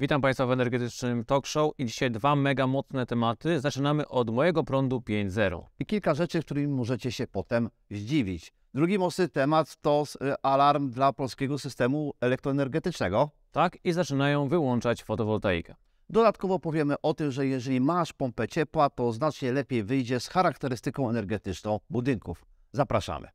Witam Państwa w energetycznym talk show i dzisiaj dwa mega mocne tematy. Zaczynamy od mojego prądu 5.0. I kilka rzeczy, którymi możecie się potem zdziwić. Drugi mocny temat to e, alarm dla polskiego systemu elektroenergetycznego. Tak, i zaczynają wyłączać fotowoltaikę. Dodatkowo powiemy o tym, że jeżeli masz pompę ciepła, to znacznie lepiej wyjdzie z charakterystyką energetyczną budynków. Zapraszamy.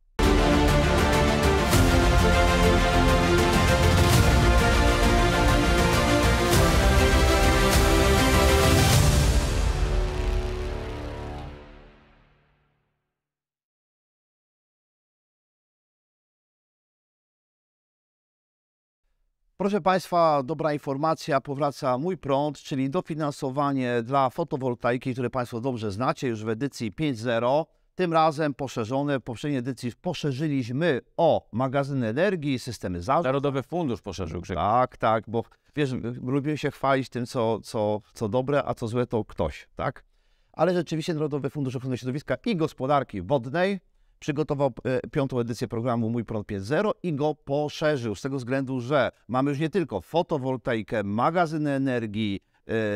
Proszę Państwa, dobra informacja, powraca Mój Prąd, czyli dofinansowanie dla fotowoltaiki, które Państwo dobrze znacie już w edycji 5.0. Tym razem poszerzone, w poprzedniej edycji poszerzyliśmy o magazyny energii, systemy zarządzania. Narodowy Fundusz poszerzył Grzegorz. Tak, tak, bo wiesz, lubimy się chwalić tym, co, co, co dobre, a co złe to ktoś, tak? Ale rzeczywiście Narodowy Fundusz Ochrony Środowiska i Gospodarki Wodnej przygotował e, piątą edycję programu Mój Prąd 5.0 i go poszerzył z tego względu, że mamy już nie tylko fotowoltaikę, magazyny energii,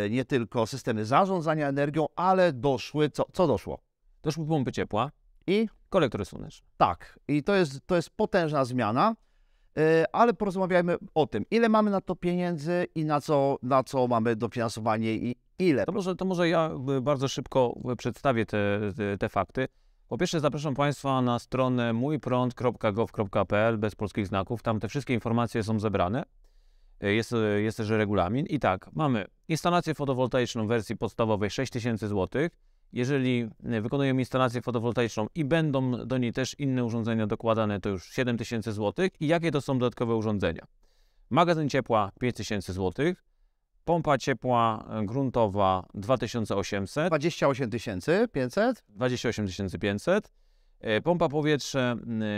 e, nie tylko systemy zarządzania energią, ale doszły, co, co doszło? Doszły pompy ciepła i kolektory słoneczne. Tak, i to jest, to jest potężna zmiana, e, ale porozmawiajmy o tym, ile mamy na to pieniędzy i na co, na co mamy dofinansowanie i ile. To może, to może ja bardzo szybko przedstawię te, te, te fakty. Po pierwsze zapraszam Państwa na stronę mójprąd.gov.pl bez polskich znaków. Tam te wszystkie informacje są zebrane. Jest, jest też regulamin. I tak, mamy instalację fotowoltaiczną w wersji podstawowej 6000 zł. Jeżeli wykonują instalację fotowoltaiczną i będą do niej też inne urządzenia dokładane, to już 7000 zł. I jakie to są dodatkowe urządzenia? Magazyn ciepła 5000 złotych Pompa ciepła e, gruntowa 2800. 28 500? 28 500. Pompa powietrze,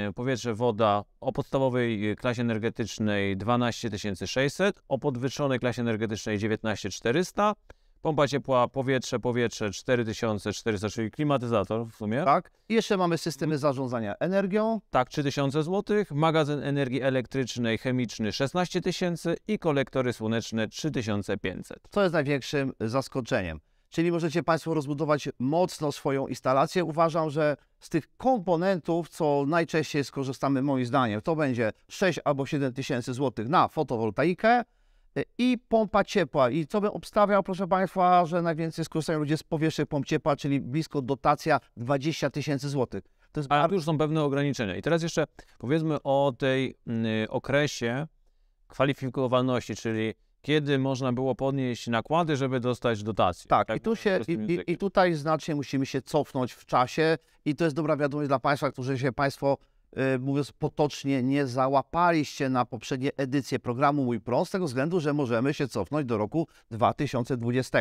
e, powietrze, woda o podstawowej e, klasie energetycznej 12 600, o podwyższonej klasie energetycznej 19 400 Pompa ciepła, powietrze, powietrze 4400, czyli klimatyzator w sumie. Tak. I jeszcze mamy mhm. systemy zarządzania energią. Tak, 3000 zł, magazyn energii elektrycznej, chemiczny 16000 i kolektory słoneczne 3500. Co jest największym zaskoczeniem? Czyli możecie Państwo rozbudować mocno swoją instalację. Uważam, że z tych komponentów, co najczęściej skorzystamy moim zdaniem, to będzie 6 albo 7 tysięcy złotych na fotowoltaikę, i pompa ciepła. I co bym obstawiał, proszę Państwa, że najwięcej skorzystają ludzie z powierzchni pomp ciepła, czyli blisko dotacja 20 tysięcy złotych. jest... Ale tu już są pewne ograniczenia. I teraz jeszcze powiedzmy o tej y, okresie kwalifikowalności, czyli kiedy można było podnieść nakłady, żeby dostać dotację. Tak, tak i, tu się, i, i, tutaj znacznie musimy się cofnąć w czasie i to jest dobra wiadomość dla Państwa, którzy się Państwo Y, mówiąc potocznie, nie załapaliście na poprzednie edycje programu Mój Prąd z tego względu, że możemy się cofnąć do roku 2020.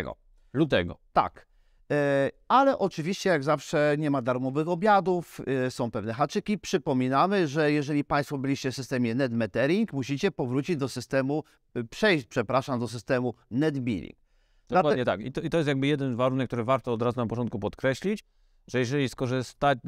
Lutego. Tak. Y, ale oczywiście, jak zawsze, nie ma darmowych obiadów, y, są pewne haczyki. Przypominamy, że jeżeli Państwo byliście w systemie NetMetering, musicie powrócić do systemu, przejść, przepraszam, do systemu NetBilling. Dokładnie tak. I to, I to jest jakby jeden warunek, który warto od razu na początku podkreślić, że jeżeli skorzystali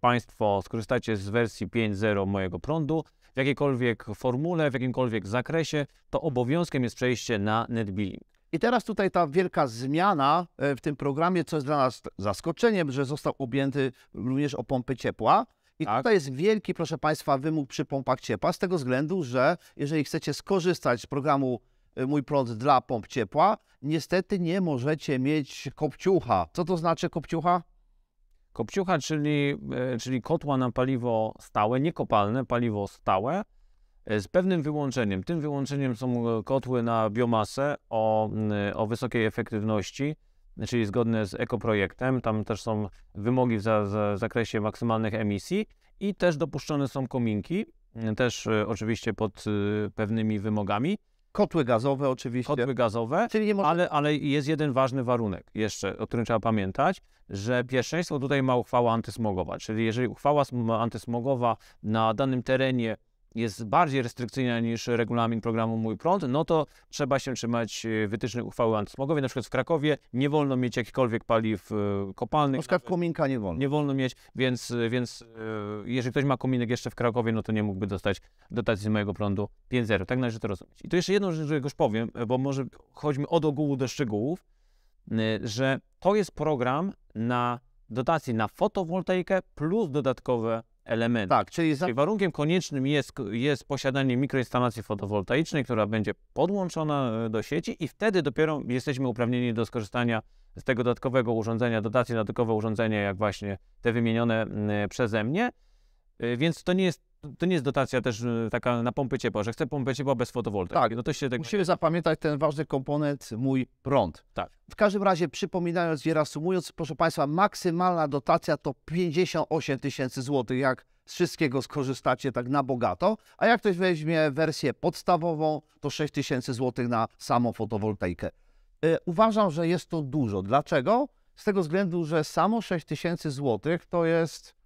Państwo skorzystacie z wersji 5.0 mojego prądu w jakiejkolwiek formule, w jakimkolwiek zakresie, to obowiązkiem jest przejście na NetBilling. I teraz tutaj ta wielka zmiana e, w tym programie, co jest dla nas zaskoczeniem, że został objęty również o pompy ciepła. I tak. tutaj jest wielki, proszę Państwa, wymóg przy pompach ciepła, z tego względu, że jeżeli chcecie skorzystać z programu e, Mój Prąd dla pomp ciepła, niestety nie możecie mieć kopciucha. Co to znaczy kopciucha? Kopciucha, czyli, e, czyli kotła na paliwo stałe, niekopalne paliwo stałe, e, z pewnym wyłączeniem. Tym wyłączeniem są e, kotły na biomasę o, o wysokiej efektywności, czyli zgodne z ekoprojektem. Tam też są wymogi w, za, w zakresie maksymalnych emisji i też dopuszczone są kominki, też oczywiście pod pewnymi wymogami. Kotły gazowe oczywiście. Kotły gazowe, Czyli nie może... ale, ale jest jeden ważny warunek jeszcze, o którym trzeba pamiętać, że pierwszeństwo tutaj ma uchwała antysmogowa. Czyli jeżeli uchwała antysmogowa na danym terenie jest bardziej restrykcyjna niż regulamin programu Mój Prąd, no to trzeba się trzymać e, wytycznych uchwały antysmogowej. Na przykład w Krakowie nie wolno mieć jakichkolwiek paliw e, kopalnych. Na przykład kominka nie wolno. Nie wolno mieć, więc, e, więc jeżeli ktoś ma kominek jeszcze w Krakowie, no to nie mógłby dostać dotacji z mojego prądu 5.0. Tak należy to rozumieć. I to jeszcze jedną rzecz, którą powiem, bo może chodźmy od ogółu do szczegółów, że to jest program na dotacje na fotowoltaikę plus dodatkowe elementy. Tak, czyli, za... czyli warunkiem koniecznym jest, jest posiadanie mikroinstalacji fotowoltaicznej, która będzie podłączona e, do sieci i wtedy dopiero jesteśmy uprawnieni do skorzystania z tego dodatkowego urządzenia, dotacji dodatkowe urządzenia, jak właśnie te wymienione mm, przeze mnie. Y, więc to nie jest to nie jest dotacja też y, taka na pompę ciepła, że chcę pompę ciepła bez fotowoltaiki. Tak, no to się tak... musimy zapamiętać ten ważny komponent, mój prąd. Tak. W każdym razie przypominając i reasumując, proszę Państwa, maksymalna dotacja to 58 tysięcy złotych, jak z wszystkiego skorzystacie tak na bogato, a jak ktoś weźmie wersję podstawową, to 6 tysięcy złotych na samą fotowoltaikę. Yy, uważam, że jest to dużo. Dlaczego? Z tego względu, że samo 6 tysięcy złotych to jest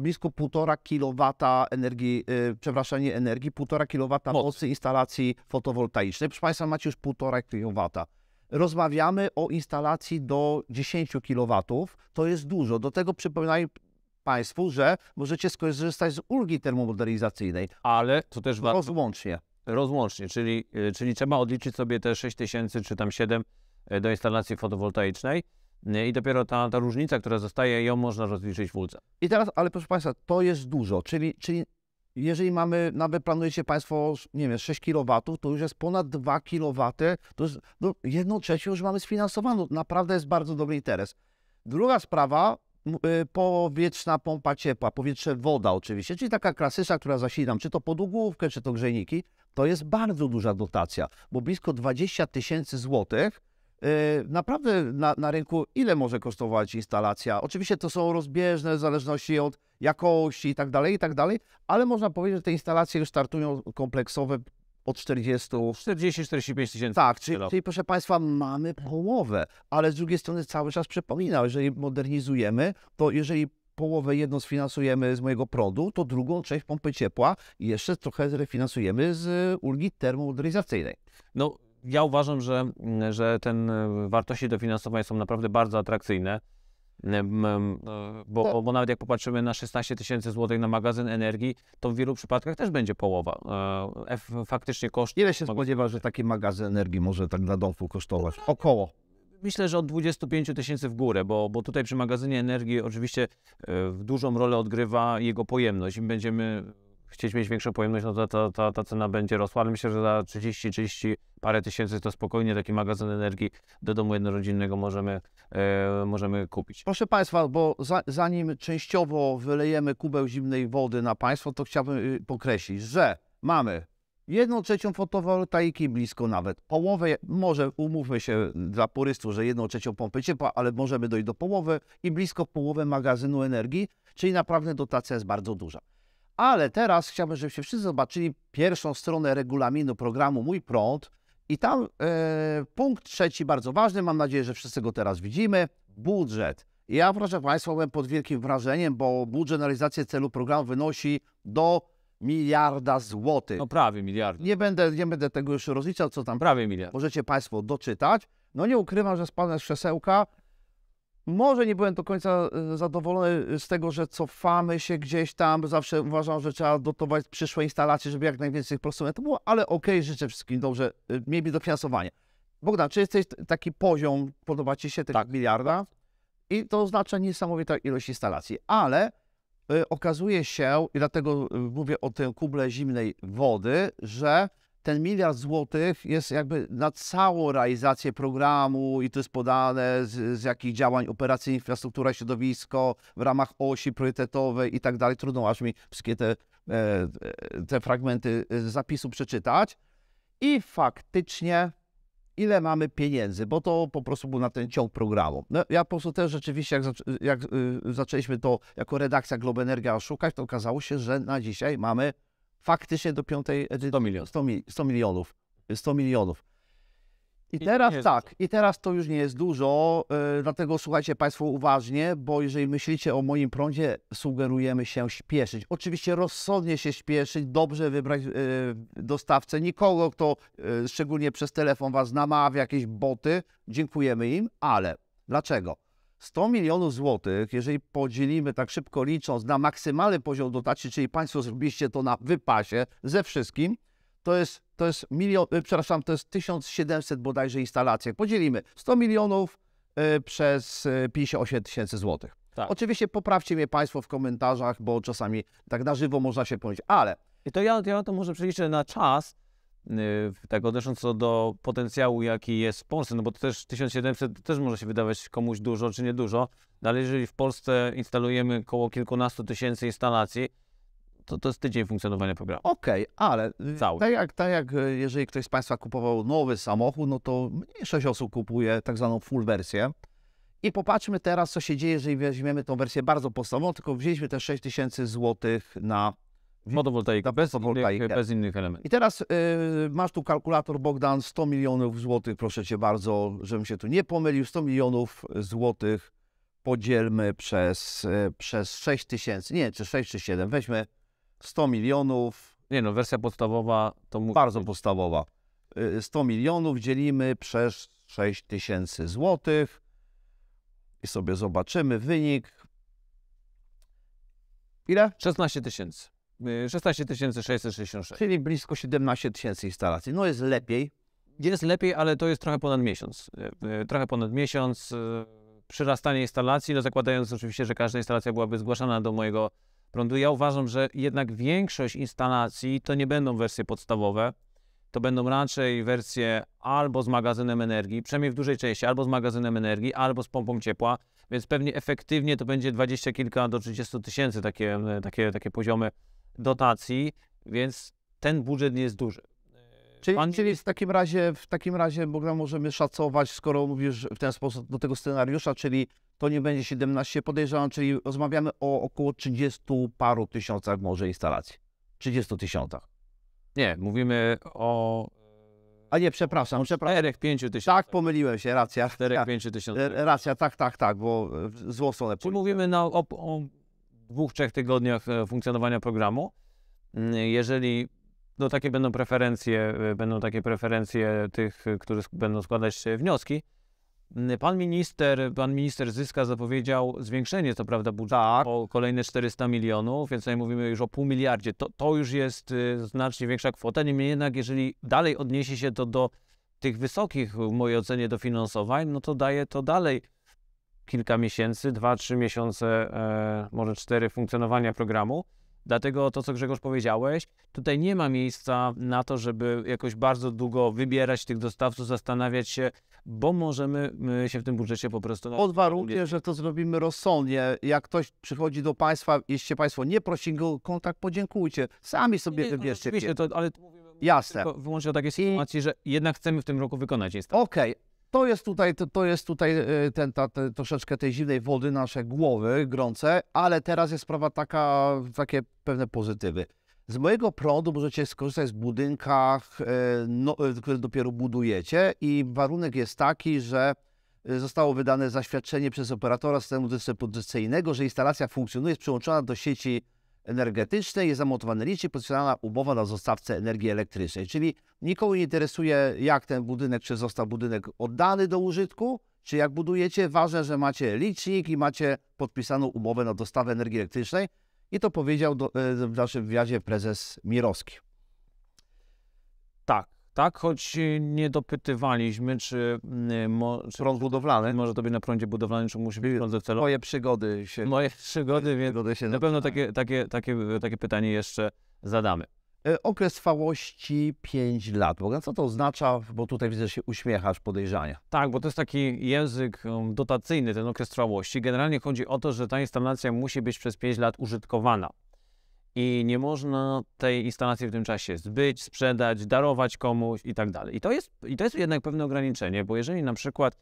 blisko 1,5 kW energii, y, przepraszam, nie energii, 1,5 kW mocy. instalacji fotowoltaicznej. Proszę Państwa, macie już 1,5 kW. Rozmawiamy o instalacji do 10 kW. To jest dużo. Do tego przypominaj Państwu, że możecie skorzystać z ulgi termomodernizacyjnej. Ale to też warto. Rozłącznie. Rozłącznie, czyli, y, czyli trzeba odliczyć sobie te 6 tysięcy czy tam 7 y, do instalacji fotowoltaicznej i dopiero ta, ta różnica, która zostaje, ją można rozliczyć w ulce. I teraz, ale proszę Państwa, to jest dużo, czyli, czyli jeżeli mamy, nawet planujecie Państwo, nie wiem, 6 kW, to już jest ponad 2 kW, to jest, no, jedną trzecią już mamy sfinansowaną, naprawdę jest bardzo dobry interes. Druga sprawa, y, powietrzna pompa ciepła, powietrze woda oczywiście, czyli taka klasyczna, która zasilam, czy to podługówkę, czy to grzejniki, to jest bardzo duża dotacja, bo blisko 20 tysięcy złotych Yy, naprawdę na, na rynku ile może kosztować instalacja. Oczywiście to są rozbieżne w zależności od jakości i tak dalej, i tak dalej, ale można powiedzieć, że te instalacje już startują kompleksowe od 40... 40-45 tysięcy. Tak, czyli, czyli, proszę Państwa, mamy połowę, ale z drugiej strony cały czas przypominam, jeżeli modernizujemy, to jeżeli połowę jedną sfinansujemy z mojego prądu, to drugą część pompy ciepła jeszcze trochę zrefinansujemy z ulgi termomodernizacyjnej. No, ja uważam, że, mm, że ten e, wartości dofinansowania są naprawdę bardzo atrakcyjne, bo, bo nawet jak popatrzymy na 16 tysięcy złotych na magazyn energii, to w wielu przypadkach też będzie połowa. E, faktycznie koszt... Ile się spodziewa, że taki magazyn energii może tak dla domku kosztować? No, Około myślę, że od 25 tysięcy w górę, bo, bo tutaj przy magazynie energii oczywiście y, dużą rolę odgrywa jego pojemność. Im będziemy chcieć mieć większą pojemność, no to ta, ta, ta cena będzie rosła, ale myślę, że za 30, 30 parę tysięcy to spokojnie taki magazyn energii do domu jednorodzinnego możemy, e, możemy kupić. Proszę Państwa, bo za, zanim częściowo wylejemy kubeł zimnej wody na Państwo, to chciałbym y, pokreślić, że mamy jedną trzecią fotowoltaiki, blisko nawet połowę, może umówmy się dla purystów, że jedną trzecią pompy ciepła, ale możemy dojść do połowy i blisko połowę magazynu energii, czyli naprawdę dotacja jest bardzo duża ale teraz chciałbym, żebyście wszyscy zobaczyli pierwszą stronę regulaminu programu Mój Prąd i tam e, punkt trzeci, bardzo ważny, mam nadzieję, że wszyscy go teraz widzimy, budżet. Ja, proszę Państwa, byłem pod wielkim wrażeniem, bo budżet na realizację celu programu wynosi do miliarda złotych. No prawie miliard. Nie będę, nie będę tego już rozliczał, co tam. Prawie miliard. Możecie Państwo doczytać. No nie ukrywam, że z z krzesełka może nie byłem do końca e, zadowolony e, z tego, że cofamy się gdzieś tam. Zawsze uważam, że trzeba dotować przyszłe instalacje, żeby jak najwięcej prosumentów było, ale okej, okay, życzę wszystkim dobrze, e, miejmy dofinansowanie. Bogdan, czy jesteś taki poziom, podoba Ci się tego tak. miliarda? I to oznacza niesamowita ilość instalacji, ale okazuje się, i dlatego mówię o tym kuble zimnej wody, że ten miliard złotych jest jakby na całą realizację programu i to jest podane z, z jakich działań operacyjnych, infrastruktura, środowisko w ramach osi priorytetowej i tak dalej. Trudno aż mi wszystkie te, e, e, te fragmenty e, zapisu przeczytać. I faktycznie ile mamy pieniędzy, bo to po prostu był na ten ciąg programu. No, ja po prostu też rzeczywiście, jak, jak y, zaczęliśmy to jako redakcja Globenergia szukać, to okazało się, że na dzisiaj mamy faktycznie do piątej edycji 100 milionów. 100, mi, 100 milionów. 100 milionów. I teraz tak, i teraz to już nie jest dużo, yy, dlatego słuchajcie Państwo uważnie, bo jeżeli myślicie o moim prądzie, sugerujemy się śpieszyć. Oczywiście rozsądnie się śpieszyć, dobrze wybrać yy, dostawcę, nikogo, kto yy, szczególnie przez telefon Was namawia, jakieś boty, dziękujemy im, ale dlaczego? 100 milionów złotych, jeżeli podzielimy tak szybko licząc na maksymalny poziom dotacji, czyli Państwo zrobiliście to na wypasie ze wszystkim, to jest, to jest milion, e, przepraszam, to jest 1700 bodajże instalacji. Podzielimy 100 milionów y, przez 58 e, tysięcy złotych. Tak. Oczywiście poprawcie mnie Państwo w komentarzach, bo czasami tak na żywo można się powiedzieć, ale... I to ja, ja to może przeliczę na czas, tak odnosząc co do potencjału, jaki jest w Polsce, no bo to też 1700 to też może się wydawać komuś dużo czy niedużo, no ale jeżeli w Polsce instalujemy około kilkunastu tysięcy instalacji, to, to jest tydzień funkcjonowania programu. Okej, okay, ale y, Cały. Tak, jak, tak jak y, jeżeli ktoś z Państwa kupował nowy samochód, no to mniejszość osób kupuje tak zwaną full wersję. I popatrzmy teraz, co się dzieje, jeżeli weźmiemy tą wersję bardzo podstawową, tylko wzięliśmy te 6000 zł na Fotowoltaika. Bez, tak. bez innych elementów. I teraz y, masz tu kalkulator Bogdan, 100 milionów złotych, proszę cię bardzo, żebym się tu nie pomylił, 100 milionów złotych podzielmy przez, y, przez 6 tysięcy, nie czy 6 czy 7, weźmy 100 milionów. Nie no, wersja podstawowa to... Bardzo podstawowa. Y, 100 milionów dzielimy przez 6 tysięcy złotych i sobie zobaczymy wynik. Ile? 16 tysięcy. 16 y, 666. Czyli blisko 17 tysięcy instalacji. No jest lepiej. Jest lepiej, ale to jest trochę ponad miesiąc. Y, y, trochę ponad miesiąc przyrastanie instalacji, no zakładając oczywiście, że każda instalacja byłaby zgłaszana do mojego prądu. Ja uważam, że jednak większość instalacji to nie będą wersje podstawowe, to będą raczej wersje albo z magazynem energii, przynajmniej w dużej części, albo z magazynem energii, albo z pompą ciepła, więc pewnie efektywnie to będzie dwadzieścia kilka do 30 tysięcy takie, takie, takie poziomy dotacji, więc ten budżet nie jest duży. Yy, czyli, Pan... czyli w takim razie, w takim razie Bogdan, możemy szacować, skoro mówisz w ten sposób do tego scenariusza, czyli to nie będzie 17, podejrzewam, czyli rozmawiamy o około 30 paru tysiącach może instalacji. 30 tysiącach. Nie, mówimy o... A nie, przepraszam, przepraszam. 4 5 tysiącach. Tak, pomyliłem się, racja. 4 5 tysiącach. Racja, tak, tak, tak, bo w Czy Czyli mówimy na, o, o dwóch, trzech tygodniach e, funkcjonowania programu. Mm, jeżeli no, takie będą preferencje, e, będą takie preferencje tych, którzy będą składać e, wnioski. Mm, pan minister, pan minister Zyska zapowiedział zwiększenie, co prawda, budżetu tak. o kolejne 400 milionów, więc tutaj mówimy już o pół miliardzie. To, to już jest znacznie większa kwota. Niemniej jednak, jeżeli dalej odniesie się to do tych wysokich, w mojej ocenie, dofinansowań, no to daje to dalej kilka miesięcy, dwa, trzy miesiące, e, może cztery funkcjonowania programu. Dlatego to, co Grzegorz powiedziałeś, tutaj nie ma miejsca na to, żeby jakoś bardzo długo wybierać tych dostawców, zastanawiać się, bo możemy się w tym budżecie po prostu. Pod warunkiem, że to zrobimy rozsądnie. Jak ktoś przychodzi do Państwa, jeśli Państwo nie prosi go o kontakt, podziękujcie. Sami sobie nie, wybierzcie. Oczywiście, to, ale Jasne. Tylko wyłącznie o takiej sytuacji, I... że jednak chcemy w tym roku wykonać tak. Okej, okay. To jest tutaj, to, to jest tutaj e, ten, ta, troszeczkę tej zimnej wody, nasze głowy grące, ale teraz jest sprawa taka, takie pewne pozytywy. Z mojego prądu możecie skorzystać z budynkach, e, no, e, które dopiero budujecie i warunek jest taki, że zostało wydane zaświadczenie przez operatora systemu dystrybucyjnego, że instalacja funkcjonuje, jest przyłączona do sieci energetycznej jest zamontowane licznik, podpisana umowa na dostawcę energii elektrycznej. Czyli nikogo nie interesuje, jak ten budynek, czy został budynek oddany do użytku, czy jak budujecie, ważne, że macie licznik i macie podpisaną umowę na dostawę energii elektrycznej. I to powiedział do, e, w naszym wywiadzie prezes Mirowski. Tak, tak, choć e, nie dopytywaliśmy, czy, mm, e, mo, czy prąd budowlany, może to być na prądzie budowlanym, czy musi być prąd docelowy. Moje przygody się... Moje przygody, więc przygody się na pewno takie, takie, takie, takie pytanie jeszcze zadamy. E, okres trwałości 5 lat. Bo co to oznacza? Bo tutaj widzę, że się uśmiechasz podejrzania. Tak, bo to jest taki język um, dotacyjny, ten okres trwałości. Generalnie chodzi o to, że ta instalacja musi być przez 5 lat użytkowana i nie można tej instalacji w tym czasie zbyć, sprzedać, darować komuś i tak dalej. I to jest jednak pewne ograniczenie, bo jeżeli na przykład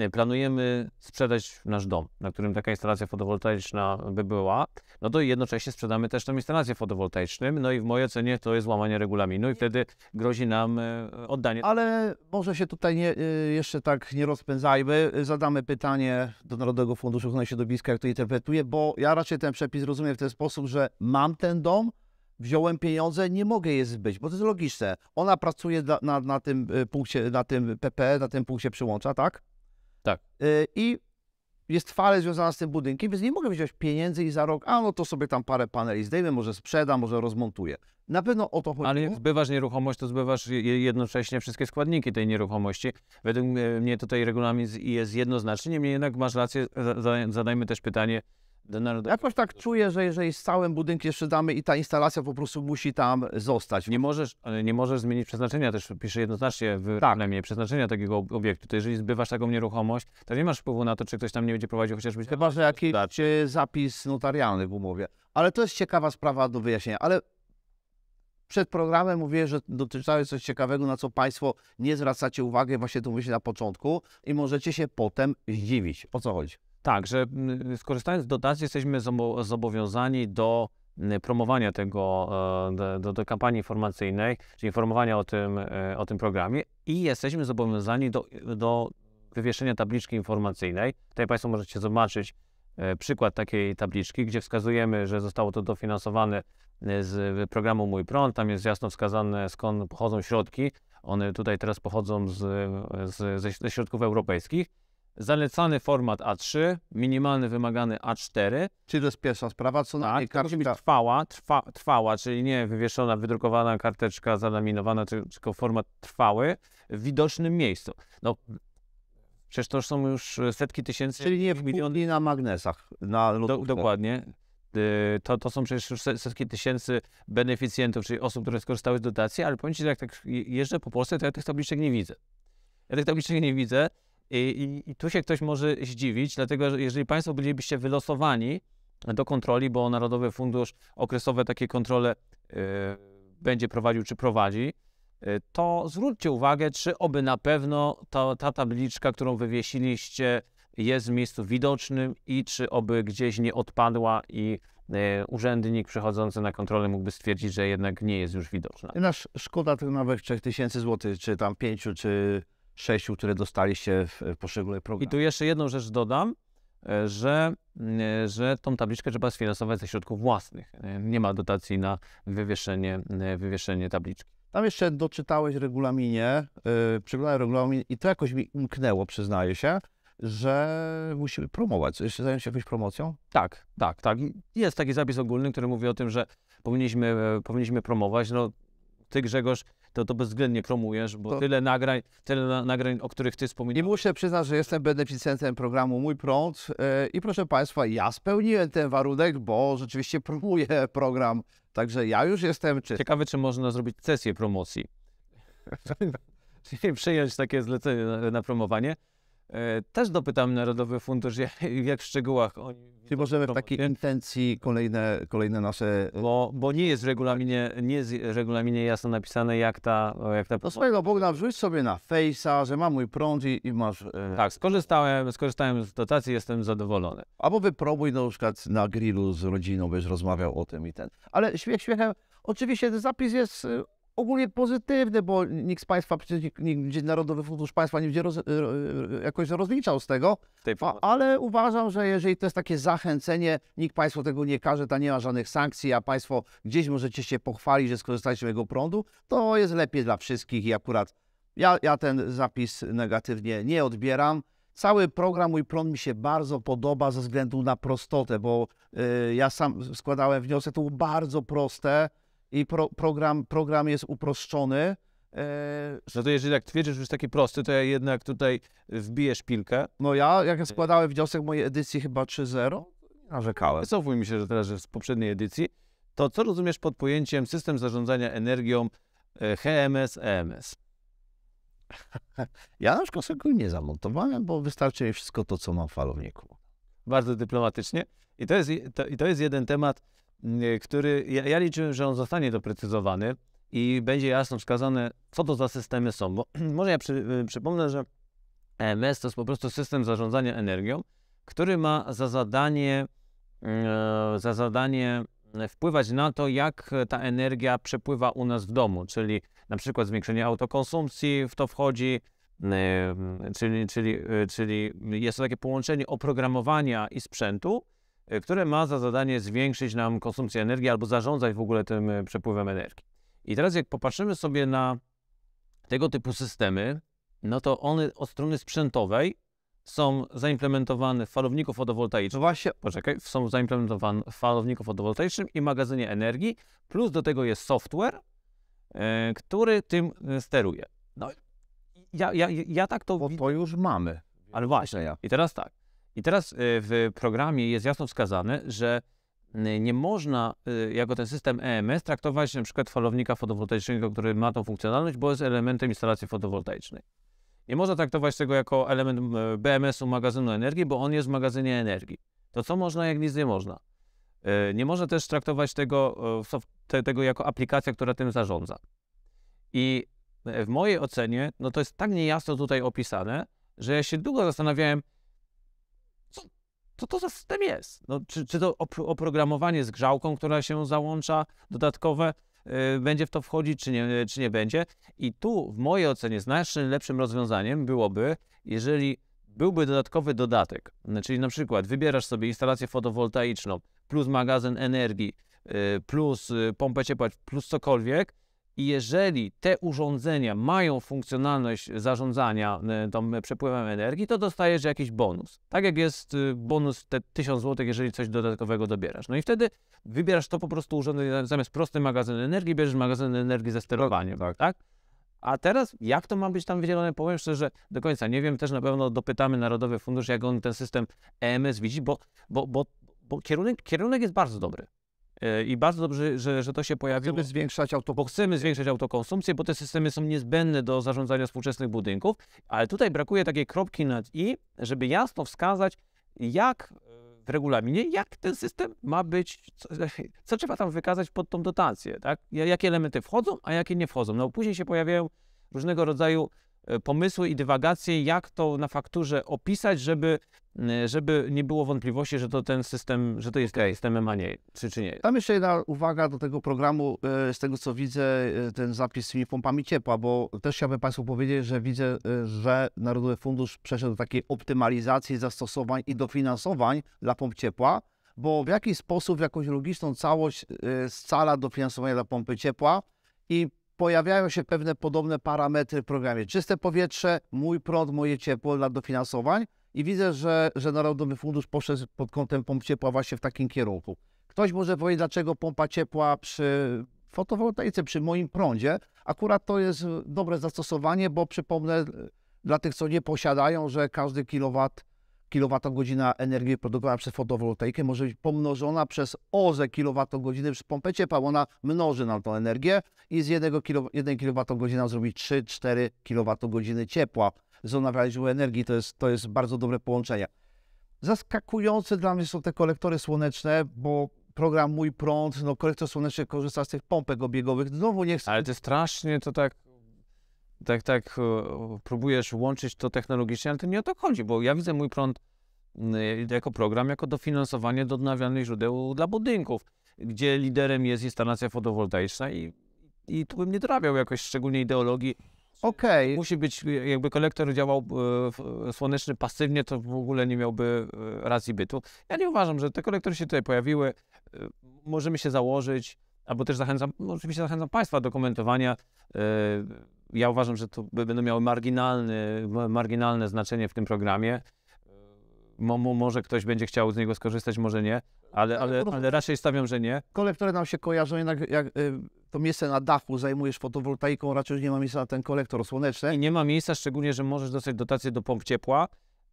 Y, planujemy sprzedać nasz dom, na którym taka instalacja fotowoltaiczna by była, no to jednocześnie sprzedamy też tą instalację fotowoltaiczną, no i w mojej ocenie to jest łamanie regulaminu i wtedy grozi nam y, oddanie. Ale może się tutaj nie, y, jeszcze tak nie rozpędzajmy, zadamy pytanie do Narodowego Funduszu Ochrony Środowiska, jak to interpretuje, bo ja raczej ten przepis rozumiem w ten sposób, że mam ten dom, wziąłem pieniądze, nie mogę je zbyć, bo to jest logiczne. Ona pracuje na, na tym punkcie, na tym PP, e, na tym punkcie przyłącza, tak? Tak. Y, I jest fale związana z tym budynkiem, więc nie mogę wziąć pieniędzy i za rok, a no to sobie tam parę paneli zdejmę, może sprzedam, może rozmontuję. Na pewno o to chodzi. Ale jak zbywasz nieruchomość, to zbywasz jednocześnie wszystkie składniki tej nieruchomości. Według mnie tutaj regulamin jest jednoznaczny, niemniej jednak masz rację, zadajmy też pytanie, Jakoś tak czuję, że jeżeli z całym budynkiem sprzedamy i ta instalacja po prostu musi tam zostać. Nie możesz, nie możesz zmienić przeznaczenia, też pisze jednoznacznie w tak. mnie przeznaczenia takiego obiektu. To jeżeli zbywasz taką nieruchomość, to nie masz wpływu na to, czy ktoś tam nie będzie prowadził chociażby... Chyba, że jakiś e, zapis notarialny w umowie. Ale to jest ciekawa sprawa do wyjaśnienia. Ale przed programem mówię, że dotyczyło coś ciekawego, na co Państwo nie zwracacie uwagi, właśnie to mówię na początku i możecie się potem zdziwić. O co chodzi? Tak, że mm, skorzystając z dotacji jesteśmy zobowiązani do mm, promowania tego, e, do, do, kampanii informacyjnej, czyli informowania o tym, e, o tym programie i jesteśmy zobowiązani do, do wywieszenia tabliczki informacyjnej. Tutaj Państwo możecie zobaczyć e, przykład takiej tabliczki, gdzie wskazujemy, że zostało to dofinansowane z programu Mój Prąd. Tam jest jasno wskazane, skąd pochodzą środki. One tutaj teraz pochodzą z, z, ze środków europejskich Zalecany format A3, minimalny wymagany A4. Czyli to jest pierwsza sprawa, co tak, to musi być trwała, trwa, trwała, czyli nie wywieszona, wydrukowana karteczka, zalaminowana, tylko format trwały w widocznym miejscu. No, przecież to są już e, setki tysięcy... Czyli nie w miliony na magnesach, na Do, dokładnie. Y, to, to są przecież już setki tysięcy beneficjentów, czyli osób, które skorzystały z dotacji, ale powiem Ci, że jak tak jeżdżę po Polsce, to ja tych tabliczek nie widzę. Ja tych tabliczek nie widzę. I, i, I, tu się ktoś może zdziwić, dlatego że jeżeli Państwo bylibyście wylosowani do kontroli, bo Narodowy Fundusz Okresowe takie kontrole y, będzie prowadził czy prowadzi, y, to zwróćcie uwagę, czy oby na pewno ta, ta tabliczka, którą wywiesiliście, jest w miejscu widocznym i czy oby gdzieś nie odpadła i e, urzędnik przychodzący na kontrolę mógłby stwierdzić, że jednak nie jest już widoczna. Nasz szkoda tych nawet 3000 zł, czy tam 5, czy sześciu, które dostaliście w poszczególnych programach. I tu jeszcze jedną rzecz dodam, e, że, e, że tą tabliczkę trzeba sfinansować ze środków własnych. E, nie ma dotacji na wywieszenie, wywieszenie tabliczki. Tam jeszcze doczytałeś regulaminie, yy, przeglądałem regulamin i to jakoś mi umknęło, przyznaję się, że musimy promować. Jeszcze zająć się jakąś promocją? Tak, tak, tak. Jest taki zapis ogólny, który mówi o tym, że powinniśmy, powinniśmy promować. No, ty Grzegorz to to bezwzględnie promujesz, bo to... tyle nagrań, tyle na, nagrań, o których ty wspominałeś. I muszę przyznać, że jestem beneficjentem programu Mój Prąd yy, i proszę Państwa, ja spełniłem ten warunek, bo rzeczywiście promuję program, także ja już jestem czysty. Ciekawe, czy można zrobić sesję promocji. Czyli przyjąć takie zlecenie na, na promowanie. E, też dopytam Narodowy Fundusz, jak, jak w szczegółach, Czy możemy w takiej intencji kolejne, kolejne nasze. Bo, bo nie jest w regulaminie, nie jest w regulaminie jasno napisane, jak ta. Jak ta... Do swojego Bogna wrzuć sobie na Face'a, że mam mój prąd i, i masz. E, tak, skorzystałem, skorzystałem z dotacji, jestem zadowolony. Albo wypróbuj na przykład na grillu z rodziną, byś rozmawiał o tym i ten. Ale śmiech śmiechem, oczywiście ten zapis jest e, ogólnie pozytywny, bo nikt z Państwa, przecież Narodowy Fundusz Państwa nie będzie roz, e, e, e, jakoś rozliczał z tego, ale uważam, że jeżeli to jest takie zachęcenie, nikt Państwo tego nie każe, ta nie ma żadnych sankcji, a Państwo gdzieś możecie się pochwalić, że skorzystaliście z mojego prądu, to jest lepiej dla wszystkich i akurat ja, ja ten zapis negatywnie nie odbieram. Cały program Mój Prąd mi się bardzo podoba ze względu na prostotę, bo y, ja sam składałem wniosek, to było bardzo proste, i pro, program, program jest uproszczony. E, no to jeżeli tak twierdzisz, że jest taki prosty, to ja jednak tutaj wbiję szpilkę. No ja, jak składałem wniosek mojej edycji chyba 3.0, narzekałem. Wycofuj mi się, że teraz, jest z poprzedniej edycji. To co rozumiesz pod pojęciem system zarządzania energią e, HMS, EMS? Ja na go nie zamontowałem, bo wystarczy mi wszystko to, co mam w falowniku. Bardzo dyplomatycznie. I to jest, to, i to jest jeden temat, Y, który ja, ja liczyłem, że on zostanie doprecyzowany i będzie jasno wskazane, co to za systemy są. Bo może ja przy, y, przypomnę, że EMS to jest po prostu system zarządzania energią, który ma za zadanie, y, za zadanie wpływać na to, jak ta energia przepływa u nas w domu, czyli na przykład zwiększenie autokonsumpcji w to wchodzi, czyli, czyli, czyli jest to takie połączenie oprogramowania i sprzętu, E, które ma za zadanie zwiększyć nam konsumpcję energii albo zarządzać w ogóle tym e, przepływem energii. I teraz jak popatrzymy sobie na tego typu systemy, no to one od strony sprzętowej są zaimplementowane w falowniku fotowoltaicznym. No właśnie, poczekaj, są zaimplementowane w falowniku fotowoltaicznym i magazynie energii, plus do tego jest software, e, który tym steruje. No, ja, ja, ja tak to... Bo to już mamy. Ale właśnie. I teraz tak. I teraz y, w programie jest jasno wskazane, że y, nie można y, jako ten system EMS traktować na przykład falownika fotowoltaicznego, który ma tą funkcjonalność, bo jest elementem instalacji fotowoltaicznej. Nie można traktować tego jako element BMS-u magazynu energii, bo on jest w magazynie energii. To co można, jak nic nie można. Nie można też traktować tego, tego jako aplikacja, która tym zarządza. I e, w mojej ocenie, no to jest tak niejasno tutaj opisane, że ja się długo zastanawiałem, co to za system jest? No, czy, czy to op oprogramowanie z grzałką, która się załącza, dodatkowe, yy, będzie w to wchodzić, czy nie, czy nie będzie? I tu, w mojej ocenie, znacznie lepszym rozwiązaniem byłoby, jeżeli byłby dodatkowy dodatek, czyli na przykład wybierasz sobie instalację fotowoltaiczną plus magazyn energii, y, plus y, pompę ciepła, plus cokolwiek i jeżeli te urządzenia mają funkcjonalność zarządzania e, tą przepływem energii, to dostajesz jakiś bonus. Tak jak jest y, bonus te 1000 zł, jeżeli coś dodatkowego dobierasz. No i wtedy wybierasz to po prostu urządzenie, zamiast prosty magazyn energii, bierzesz magazyn energii ze sterowaniem, tak? tak? A teraz, jak to ma być tam wydzielone, powiem szczerze, do końca nie wiem, też na pewno dopytamy Narodowy Fundusz, jak on ten system EMS widzi, bo, bo, bo, bo kierunek, kierunek jest bardzo dobry. E, I bardzo dobrze, że, że to się pojawiło. Chcemy zwiększać autokonsumpcję. Bo chcemy zwiększać autokonsumpcję, bo te systemy są niezbędne do zarządzania współczesnych budynków, ale tutaj brakuje takiej kropki nad i, żeby jasno wskazać, jak e, w regulaminie, jak ten system ma być, co, co trzeba tam wykazać pod tą dotację, tak? Jakie elementy wchodzą, a jakie nie wchodzą. No później się pojawiają różnego rodzaju E, pomysły i dywagacje, jak to na fakturze opisać, żeby, żeby nie było wątpliwości, że to ten system, że to jest okay. systemem, a nie, czy, czy nie. Tam jeszcze jedna uwaga do tego programu, e, z tego co widzę, e, ten zapis z tymi pompami ciepła, bo też chciałbym Państwu powiedzieć, że widzę, że Narodowy Fundusz przeszedł do takiej optymalizacji zastosowań i dofinansowań dla pomp ciepła, bo w jakiś sposób, w jakąś logiczną całość scala dofinansowania dla pompy ciepła i pojawiają się pewne podobne parametry w programie. Czyste powietrze, mój prąd, moje ciepło dla dofinansowań i widzę, że, że Narodowy Fundusz poszedł pod kątem pomp ciepła właśnie w takim kierunku. Ktoś może powiedzieć, dlaczego pompa ciepła przy fotowoltaice, przy moim prądzie. Akurat to jest dobre zastosowanie, bo przypomnę dla tych, co nie posiadają, że każdy kilowat kilowatogodzina energii produkowana przez fotowoltaikę może być pomnożona przez OZE kilowatogodziny przy pompę ciepła, ona mnoży nam tą energię i z 1 kilo, kilowatogodzina zrobi 3-4 kilowatogodziny ciepła z odnawialnej energii. To jest, to jest bardzo dobre połączenie. Zaskakujące dla mnie są te kolektory słoneczne, bo program Mój Prąd, no kolektor słoneczny korzysta z tych pompek obiegowych. Znowu nie chcę... Ale to strasznie to tak tak, tak e, próbujesz łączyć to technologicznie, ale to nie o to chodzi, bo ja widzę mój prąd mm, e, jako program, jako dofinansowanie do odnawialnych źródeł dla budynków, gdzie liderem jest instalacja fotowoltaiczna i, i tu bym nie dorabiał jakoś szczególnie ideologii. Okej. Okay. Musi być, e, jakby kolektor działał e, słoneczny pasywnie, to w ogóle nie miałby racji bytu. Ja nie uważam, że te kolektory się tutaj pojawiły, możemy się założyć, albo też zachęcam, no oczywiście zachęcam Państwa do komentowania. E, ja uważam, że to będą miały marginalny, marginalne znaczenie w tym programie. E, mo, może ktoś będzie chciał z niego skorzystać, może nie, ale, ale, ale raczej stawiam, że nie. Kolektory nam się kojarzą, jednak jak e, to miejsce na dachu zajmujesz fotowoltaiką, raczej już nie ma miejsca na ten kolektor słoneczny. I nie ma miejsca, szczególnie, że możesz dostać dotację do pomp ciepła,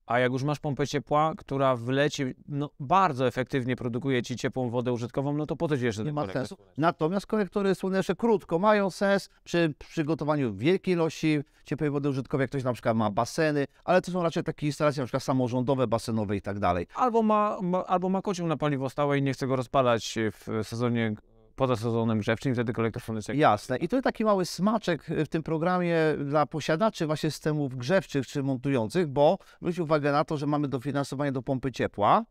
a jak już masz pompę ciepła, która wleci, no bardzo efektywnie produkuje ci ciepłą wodę użytkową, no to po co ci jeszcze Nie ma sensu. Natomiast kolektory słoneczne krótko mają sens przy przygotowaniu wielkiej ilości ciepłej wody użytkowej. Jak ktoś na przykład ma baseny, ale to są raczej takie instalacje na przykład samorządowe, basenowe i tak dalej. Albo ma, ma, albo ma kocioł na paliwo stałe i nie chce go rozpalać w sezonie poza sezonem grzewczym, wtedy kolektor funduszy. Jasne. I to jest taki mały smaczek e, w tym programie dla posiadaczy właśnie systemów grzewczych czy montujących, bo zwróć uwagę na to, że mamy dofinansowanie do pompy ciepła,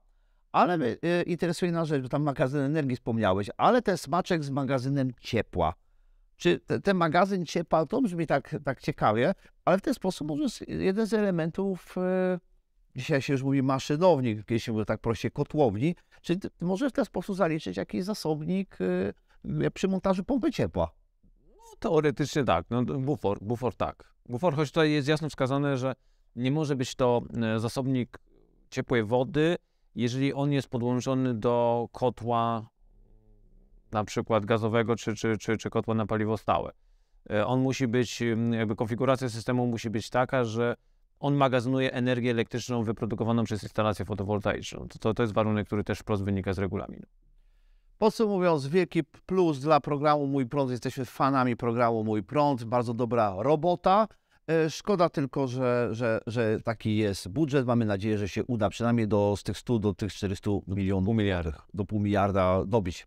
ale my, y, interesuje nas rzecz, bo tam magazyn energii wspomniałeś, ale ten smaczek z magazynem ciepła. Czy ten te magazyn ciepła, to brzmi tak, tak ciekawie, ale w ten sposób może jest jeden z elementów y, Dzisiaj się już mówi maszynownik, kiedyś się mówi tak prościej kotłowni. czy ty, możesz w ten sposób zaliczyć jakiś zasobnik y, przy montażu pompy ciepła. No, teoretycznie tak, no, bufor, bufor tak. Bufor, choć tutaj jest jasno wskazane, że nie może być to e, zasobnik ciepłej wody, jeżeli on jest podłączony do kotła na przykład gazowego czy, czy, czy, czy kotła na paliwo stałe. E, on musi być, jakby konfiguracja systemu musi być taka, że on magazynuje energię elektryczną wyprodukowaną przez instalację fotowoltaiczną. To, to jest warunek, który też wprost wynika z regulaminu. Podsumowując, wielki plus dla programu Mój Prąd. Jesteśmy fanami programu Mój Prąd. Bardzo dobra robota. E, szkoda tylko, że, że, że taki jest budżet. Mamy nadzieję, że się uda przynajmniej do, z tych 100 do tych 400 milionów, pół miliarda. do pół miliarda dobić.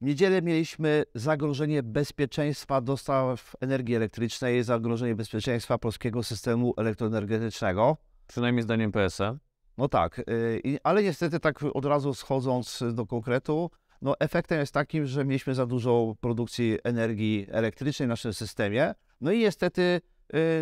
W niedzielę mieliśmy zagrożenie bezpieczeństwa dostaw energii elektrycznej, zagrożenie bezpieczeństwa polskiego systemu elektroenergetycznego. Przynajmniej zdaniem PSA. No tak, y, ale niestety tak od razu schodząc do konkretu, no efektem jest takim, że mieliśmy za dużo produkcji energii elektrycznej w naszym systemie. No i niestety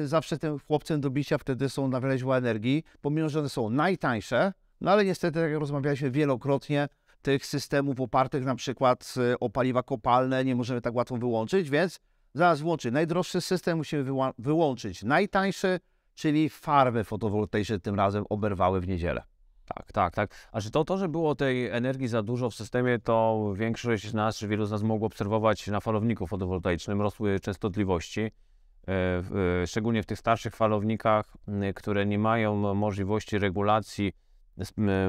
y, zawsze tym chłopcem do bicia wtedy są nawiele źródła energii, pomimo że one są najtańsze, no ale niestety, tak jak rozmawialiśmy wielokrotnie, tych systemów opartych na przykład y, o paliwa kopalne nie możemy tak łatwo wyłączyć, więc zaraz włączy najdroższy system, musimy wyłączyć najtańszy, czyli farmy fotowoltaiczne tym razem oberwały w niedzielę. Tak, tak, tak. A czy to, to, że było tej energii za dużo w systemie, to większość z nas, czy wielu z nas mogło obserwować na falowniku fotowoltaicznym. Rosły częstotliwości, y, y, szczególnie w tych starszych falownikach, które nie mają możliwości regulacji E,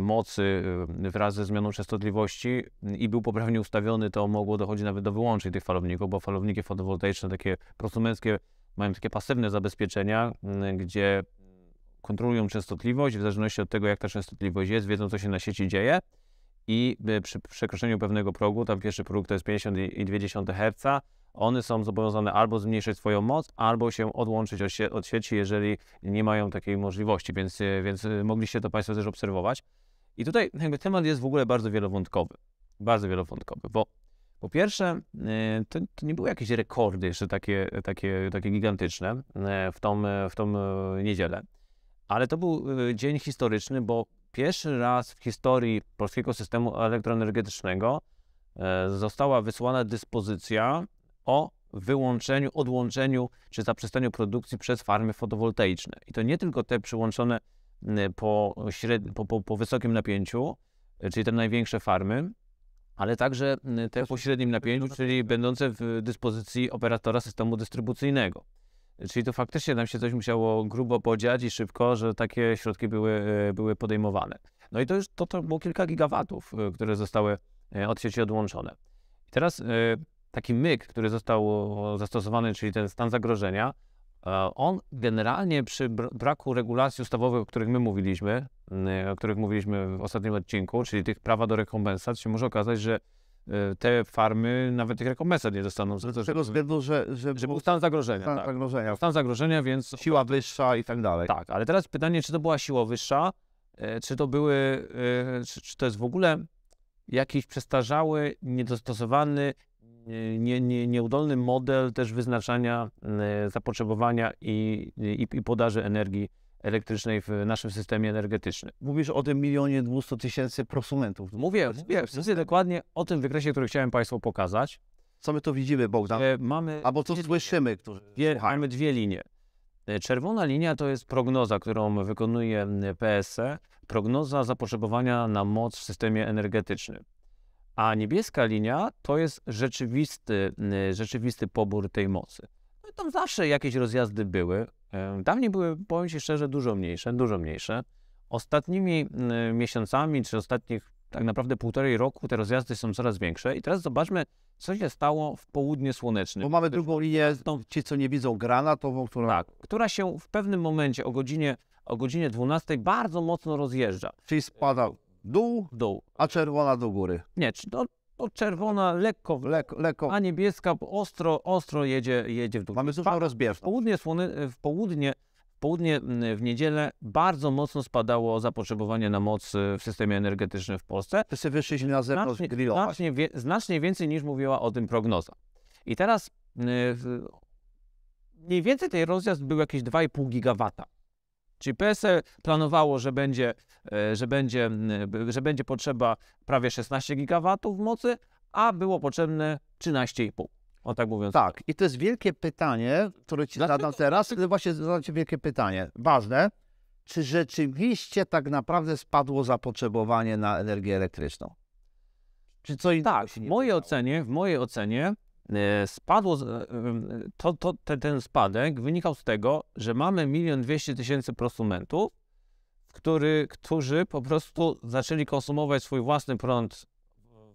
mocy e, wraz ze zmianą częstotliwości i był poprawnie ustawiony, to mogło dochodzić nawet do wyłączeń tych falowników, bo falowniki fotowoltaiczne, takie prosumenckie, mają takie pasywne zabezpieczenia, gdzie kontrolują częstotliwość, w zależności od tego, jak ta częstotliwość jest, wiedzą, co się na sieci dzieje i e, przy przekroczeniu pewnego progu, tam pierwszy próg to jest 50,2 Hz, one są zobowiązane albo zmniejszyć swoją moc, albo się odłączyć od, sie od sieci, jeżeli nie mają takiej możliwości, więc, więc mogliście to Państwo też obserwować. I tutaj jakby temat jest w ogóle bardzo wielowątkowy, bardzo wielowątkowy, bo po pierwsze, e, to, to, nie były jakieś rekordy jeszcze takie, takie, takie gigantyczne e, w tą, w tą e, niedzielę, ale to był dzień historyczny, bo pierwszy raz w historii polskiego systemu elektroenergetycznego została wysłana dyspozycja o wyłączeniu, odłączeniu czy zaprzestaniu produkcji przez farmy fotowoltaiczne. I to nie tylko te przyłączone po, po, po, po wysokim napięciu, czyli te największe farmy, ale także te po średnim napięciu, czyli będące w dyspozycji operatora systemu dystrybucyjnego. Czyli to faktycznie nam się coś musiało grubo podziać i szybko, że takie środki były, e, były podejmowane. No i to już to, to było kilka gigawatów, e, które zostały e, od sieci odłączone. I teraz taki myk, który został zastosowany, czyli ten stan zagrożenia, e, on generalnie przy braku regulacji ustawowych, o których my mówiliśmy, o których mówiliśmy w ostatnim odcinku, czyli tych prawa do rekompensat, się może okazać, że e, te farmy nawet tych rekompensat nie dostaną. Z tego względu, że, że, że był stan zagrożenia. Stan tak. zagrożenia. Stan zagrożenia, więc... Siła wyższa i tak dalej. Tak, ale teraz pytanie, czy to była siła wyższa, e, czy to były, czy, czy to jest w ogóle jakiś przestarzały, niedostosowany, Y, nie, nie, nieudolny model też wyznaczania y, zapotrzebowania i, i, i podaży energii elektrycznej w naszym systemie energetycznym. Mówisz o tym milionie 200 tysięcy prosumentów. Mówię, mówię w sensie dokładnie o tym wykresie, który chciałem Państwu pokazać. Co my to widzimy, Bogdan? E, mamy Albo co słyszymy? Którzy... Dwie, mamy dwie linie. E, czerwona linia to jest prognoza, którą wykonuje PSE, e. prognoza zapotrzebowania na moc w systemie energetycznym a niebieska linia to jest rzeczywisty, rzeczywisty pobór tej mocy. No i tam zawsze jakieś rozjazdy były. E, dawniej były, powiem Ci szczerze, dużo mniejsze, dużo mniejsze. Ostatnimi miesiącami, czy ostatnich tak naprawdę półtorej roku te rozjazdy są coraz większe i teraz zobaczmy, co się stało w południe słonecznym. Bo mamy drugą linię, tą, ci co nie widzą, granatową, która... Tak, która się w pewnym momencie o godzinie, o godzinie 12 bardzo mocno rozjeżdża. Czyli spada dół, dół. a czerwona do góry. Nie, no, to czerwona lekko, w- Lek, lekko. a niebieska ostro, ostro jedzie, jedzie w dół. Mamy Pa- dużą rozbieżność. południe, słone, w południe, południe w niedzielę bardzo mocno spadało zapotrzebowanie na moc e, w systemie energetycznym w Polsce. Wszyscy wyszliśmy na zewnątrz grillować. znacznie, wie, znacznie więcej niż mówiła o tym prognoza. I teraz y, mniej więcej ten rozjazd był jakieś 2,5 gigawata. Czyli PSE planowało, że będzie, e, że będzie, że będzie potrzeba prawie 16 GW mocy, a było potrzebne 13,5. O tak mówiąc. Tak, i to jest wielkie pytanie, które ci Dlaczego? zadam teraz, ale właśnie zadam ci wielkie pytanie, ważne. Czy rzeczywiście tak naprawdę spadło zapotrzebowanie na energię elektryczną? Czy co innego? Tak, w mojej, ocenie, w mojej ocenie E, spadło, e, to, to, ten spadek wynikał z tego, że mamy 1 200 tysięcy prosumentów, który, którzy po prostu zaczęli konsumować swój własny prąd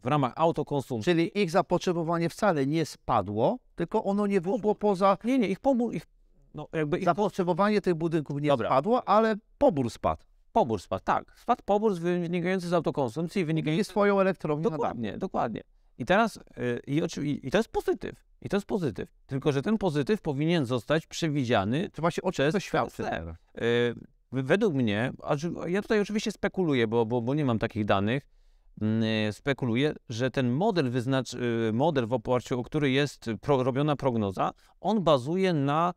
w ramach autokonsumpcji. Czyli ich zapotrzebowanie wcale nie spadło, tylko ono nie było poza... Nie, nie, ich pobór... Ich, no jakby ich... Zapotrzebowanie tych budynków nie Dobra. spadło, ale pobór spadł. Pobór spadł, tak. Spadł pobór wynikający z autokonsumpcji. Wynikający... I swoją elektrownię. Dokładnie, dokładnie. I teraz, y, i, i to jest pozytyw. I to jest pozytyw. Tylko, że ten pozytyw powinien zostać przewidziany Trzeba się przez świat. Według mnie, a ja tutaj oczywiście spekuluję, bo, bo, bo nie mam takich danych, mm, y, spekuluję, że ten model, wyznacz, y, model w oparciu o który jest pro, robiona prognoza, on bazuje na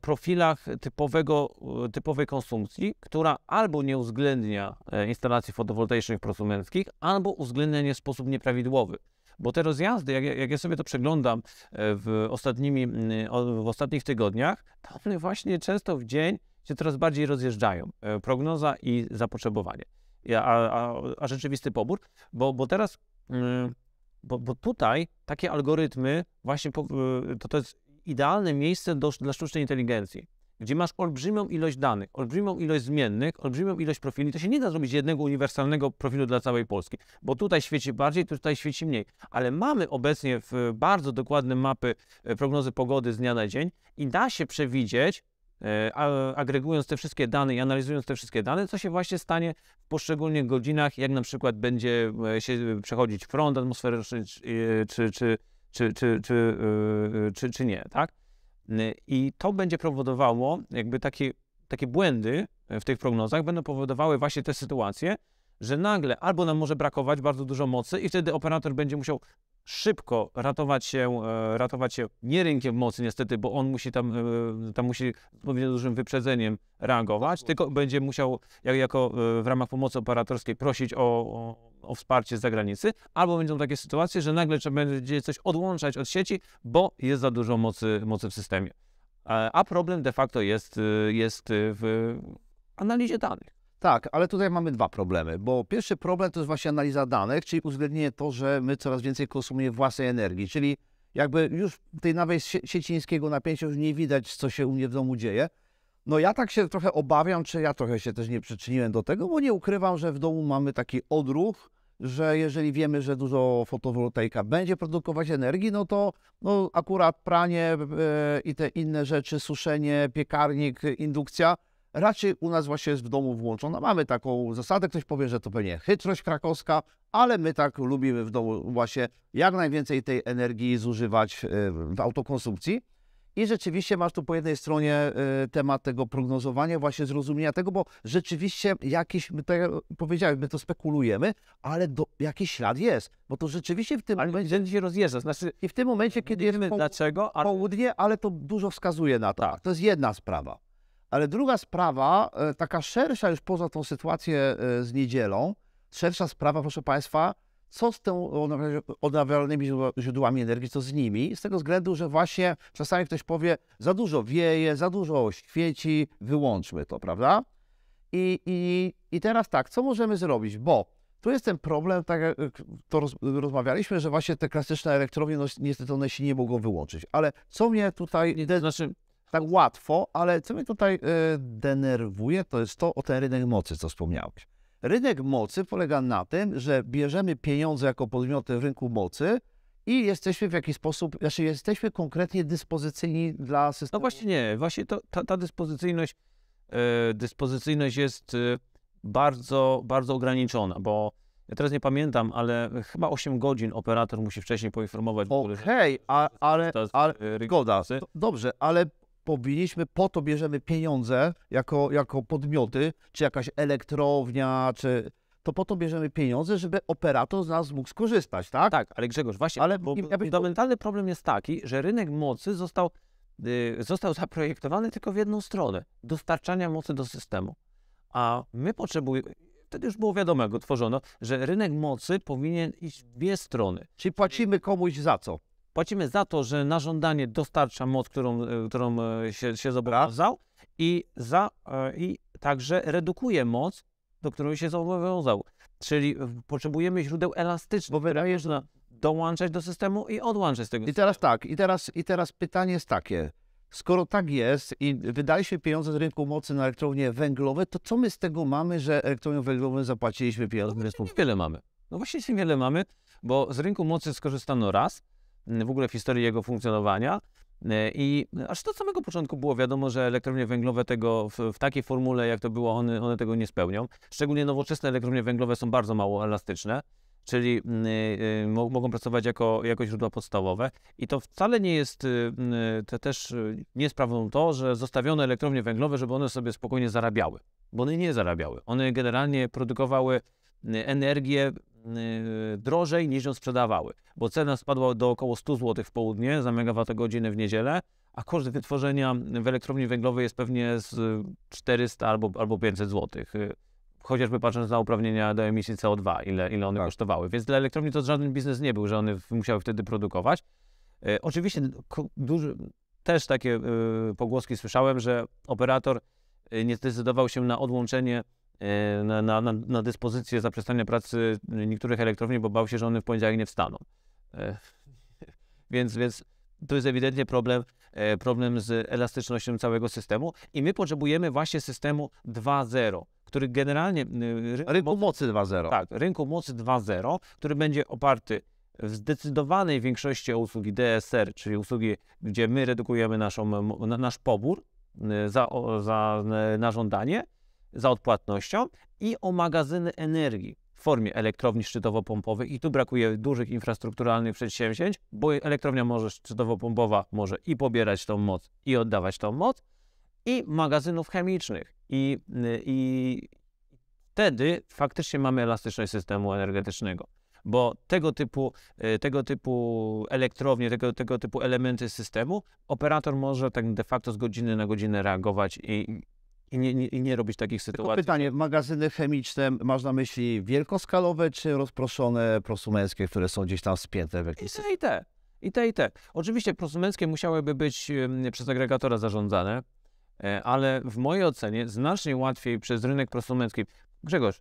profilach typowego, typowej konsumpcji, która albo nie uwzględnia e, instalacji fotowoltaicznych prosumenckich, albo uwzględnia je w sposób nieprawidłowy. Bo te rozjazdy, jak, jak ja sobie to przeglądam e, w, ostatnimi, w ostatnich tygodniach, to one właśnie często w dzień się coraz bardziej rozjeżdżają. E, prognoza i zapotrzebowanie, a, a, a rzeczywisty pobór, bo, bo teraz, bo, bo tutaj takie algorytmy właśnie, e, to, to jest idealne miejsce do, dla sztucznej inteligencji gdzie masz olbrzymią ilość danych, olbrzymią ilość zmiennych, olbrzymią ilość profili, to się nie da zrobić jednego uniwersalnego profilu dla całej Polski, bo tutaj świeci bardziej, tutaj świeci mniej. Ale mamy obecnie w bardzo dokładne mapy e, prognozy pogody z dnia na dzień i da się przewidzieć, e, agregując te wszystkie dane i analizując te wszystkie dane, co się właśnie stanie w poszczególnych godzinach, jak na przykład będzie e, się przechodzić front atmosferyczny, czy, czy, czy, czy, czy, czy, czy, czy nie, tak? I to będzie powodowało, jakby takie, takie błędy e, w tych prognozach będą powodowały właśnie te sytuacje, że nagle albo nam może brakować bardzo dużo mocy i wtedy operator będzie musiał szybko ratować się, e, ratować się nie rynkiem mocy niestety, bo on musi tam, e, tam musi odpowiednio dużym wyprzedzeniem reagować, tylko będzie musiał jako w ramach pomocy operatorskiej prosić o, o o wsparcie z zagranicy, albo będą takie sytuacje, że nagle trzeba będzie coś odłączać od sieci, bo jest za dużo mocy, mocy w systemie. E, a problem de facto jest, y, jest y, w analizie danych. Tak, ale tutaj mamy dwa problemy, bo pierwszy problem to jest właśnie analiza danych, czyli uwzględnienie to, że my coraz więcej konsumujemy własnej energii, czyli jakby już tej nawet niskiego napięcia już nie widać, co się u mnie w domu dzieje, no ja tak się trochę obawiam, czy ja trochę się też nie przyczyniłem do tego, bo nie ukrywam, że w domu mamy taki odruch, że jeżeli wiemy, że dużo fotowoltaika będzie produkować energii, no to no akurat pranie yy, i te inne rzeczy, suszenie, piekarnik, indukcja, raczej u nas właśnie jest w domu włączona. Mamy taką zasadę, ktoś powie, że to pewnie chytrość krakowska, ale my tak lubimy w domu właśnie jak najwięcej tej energii zużywać e, w autokonsumpcji. I rzeczywiście masz tu po jednej stronie y, temat tego prognozowania, właśnie zrozumienia tego, bo rzeczywiście jakiś, my tak powiedziałem, my to spekulujemy, ale do, jakiś ślad jest, bo to rzeczywiście w tym ale momencie... się rozjeżdża, znaczy... I w tym momencie, kiedy jesteśmy po, dlaczego, ale... południe, ale to dużo wskazuje na to. Tak. To jest jedna sprawa. Ale druga sprawa, y, taka szersza już poza tą sytuację y, z niedzielą, szersza sprawa, proszę Państwa, co z tymi odnawialnymi źródłami energii, co z nimi, z tego względu, że właśnie czasami ktoś powie, za dużo wieje, za dużo świeci, wyłączmy to, prawda? I, i, i teraz tak, co możemy zrobić, bo tu jest ten problem, tak jak e, to roz, rozmawialiśmy, że właśnie te klasyczne elektrownie, no, niestety one się nie mogą wyłączyć, ale co mnie tutaj... Nie, to znaczy... Tak łatwo, ale co mnie tutaj e, denerwuje, to jest to o ten rynek mocy, co wspomniałeś. Rynek mocy polega na tym, że bierzemy pieniądze jako podmioty rynku mocy i jesteśmy w jakiś sposób, znaczy jesteśmy konkretnie dyspozycyjni dla systemu. No właśnie nie, właśnie to, ta, ta dyspozycyjność, e, dyspozycyjność jest e, bardzo, bardzo ograniczona, bo ja teraz nie pamiętam, ale chyba 8 godzin operator musi wcześniej poinformować. Okej, okay, ale, ale, ale Dobrze, ale powinniśmy, po to bierzemy pieniądze jako, jako podmioty, czy jakaś elektrownia, czy to po to bierzemy pieniądze, żeby operator z nas mógł skorzystać, tak? Tak, ale Grzegorz, właśnie, ale bo, ja bym... fundamentalny problem jest taki, że rynek mocy został, yy, został zaprojektowany tylko w jedną stronę, dostarczania mocy do systemu. A my potrzebujemy, wtedy już było wiadomo, jak go tworzono, że rynek mocy powinien iść w dwie strony. Czyli płacimy komuś za co? Płacimy za to, że na żądanie dostarcza moc, którą, e, którą e, się, się zobowiązał i, za, e, i także redukuje moc, do której się zobowiązał. Czyli potrzebujemy źródeł elastycznych, bo wydajesz na dołączać do systemu i odłączać z tego. I teraz tak, i teraz, i teraz pytanie jest takie. Skoro tak jest i wydaje się pieniądze z rynku mocy na elektrownie węglowe, to co my z tego mamy, że elektrownią węglową zapłaciliśmy pieniądze? No, wiele mamy. No właśnie niewiele mamy, bo z rynku mocy skorzystano raz, Mm, w ogóle w historii jego funkcjonowania. E, I aż do samego początku było wiadomo, że elektrownie węglowe tego w, w, takiej formule, jak to było, one, one tego nie spełnią. Szczególnie nowoczesne elektrownie węglowe są bardzo mało elastyczne, czyli y, y, mogą pracować jako, jako źródła podstawowe. I to wcale nie jest y, y te też y, nie jest to, że zostawione elektrownie węglowe, żeby one sobie spokojnie zarabiały, bo one nie zarabiały. One generalnie produkowały y, energię Y, drożej niż ją sprzedawały, bo cena spadła do około 100 zł w południe za megawattogodzinę w niedzielę, a koszt wytworzenia w elektrowni węglowej jest pewnie z 400 albo, albo 500 zł. Y, chociażby patrząc na uprawnienia do emisji CO2, ile, ile one tak. kosztowały. Więc dla elektrowni to żaden biznes nie był, że one musiały wtedy produkować. Y, oczywiście duży, też takie pogłoski słyszałem, że operator nie zdecydował się na odłączenie E, na, na, na dyspozycję zaprzestania pracy niektórych elektrowni, bo bał się, że one w poniedziałek nie wstaną. E, więc, więc to jest ewidentnie problem, e, problem z elastycznością całego systemu i my potrzebujemy właśnie systemu 2.0 który generalnie... Rynku, mocy 2.0. Tak, rynku mocy 2.0, który będzie oparty w zdecydowanej większości o usługi DSR, czyli usługi, gdzie my redukujemy naszą, nasz pobór za, za, na żądanie, za odpłatnością i o magazyny energii w formie elektrowni szczytowo-pompowych i tu brakuje dużych infrastrukturalnych przedsięwzięć, bo elektrownia może szczytowo-pompowa może i pobierać tą moc i oddawać tą moc i magazynów chemicznych i, y, i wtedy faktycznie mamy elastyczność systemu energetycznego bo tego typu, y, tego typu elektrownie, tego, tego typu elementy systemu operator może tak de facto z godziny na godzinę reagować i i nie, nie, nie robić takich sytuacji. Tylko pytanie, magazyny chemiczne masz na myśli wielkoskalowe czy rozproszone prosumenckie, które są gdzieś tam spięte w jakiś I te, i te, i te. Oczywiście prosumenckie musiałyby być przez agregatora zarządzane, e, ale w mojej ocenie znacznie łatwiej przez rynek prosumencki. Grzegorz,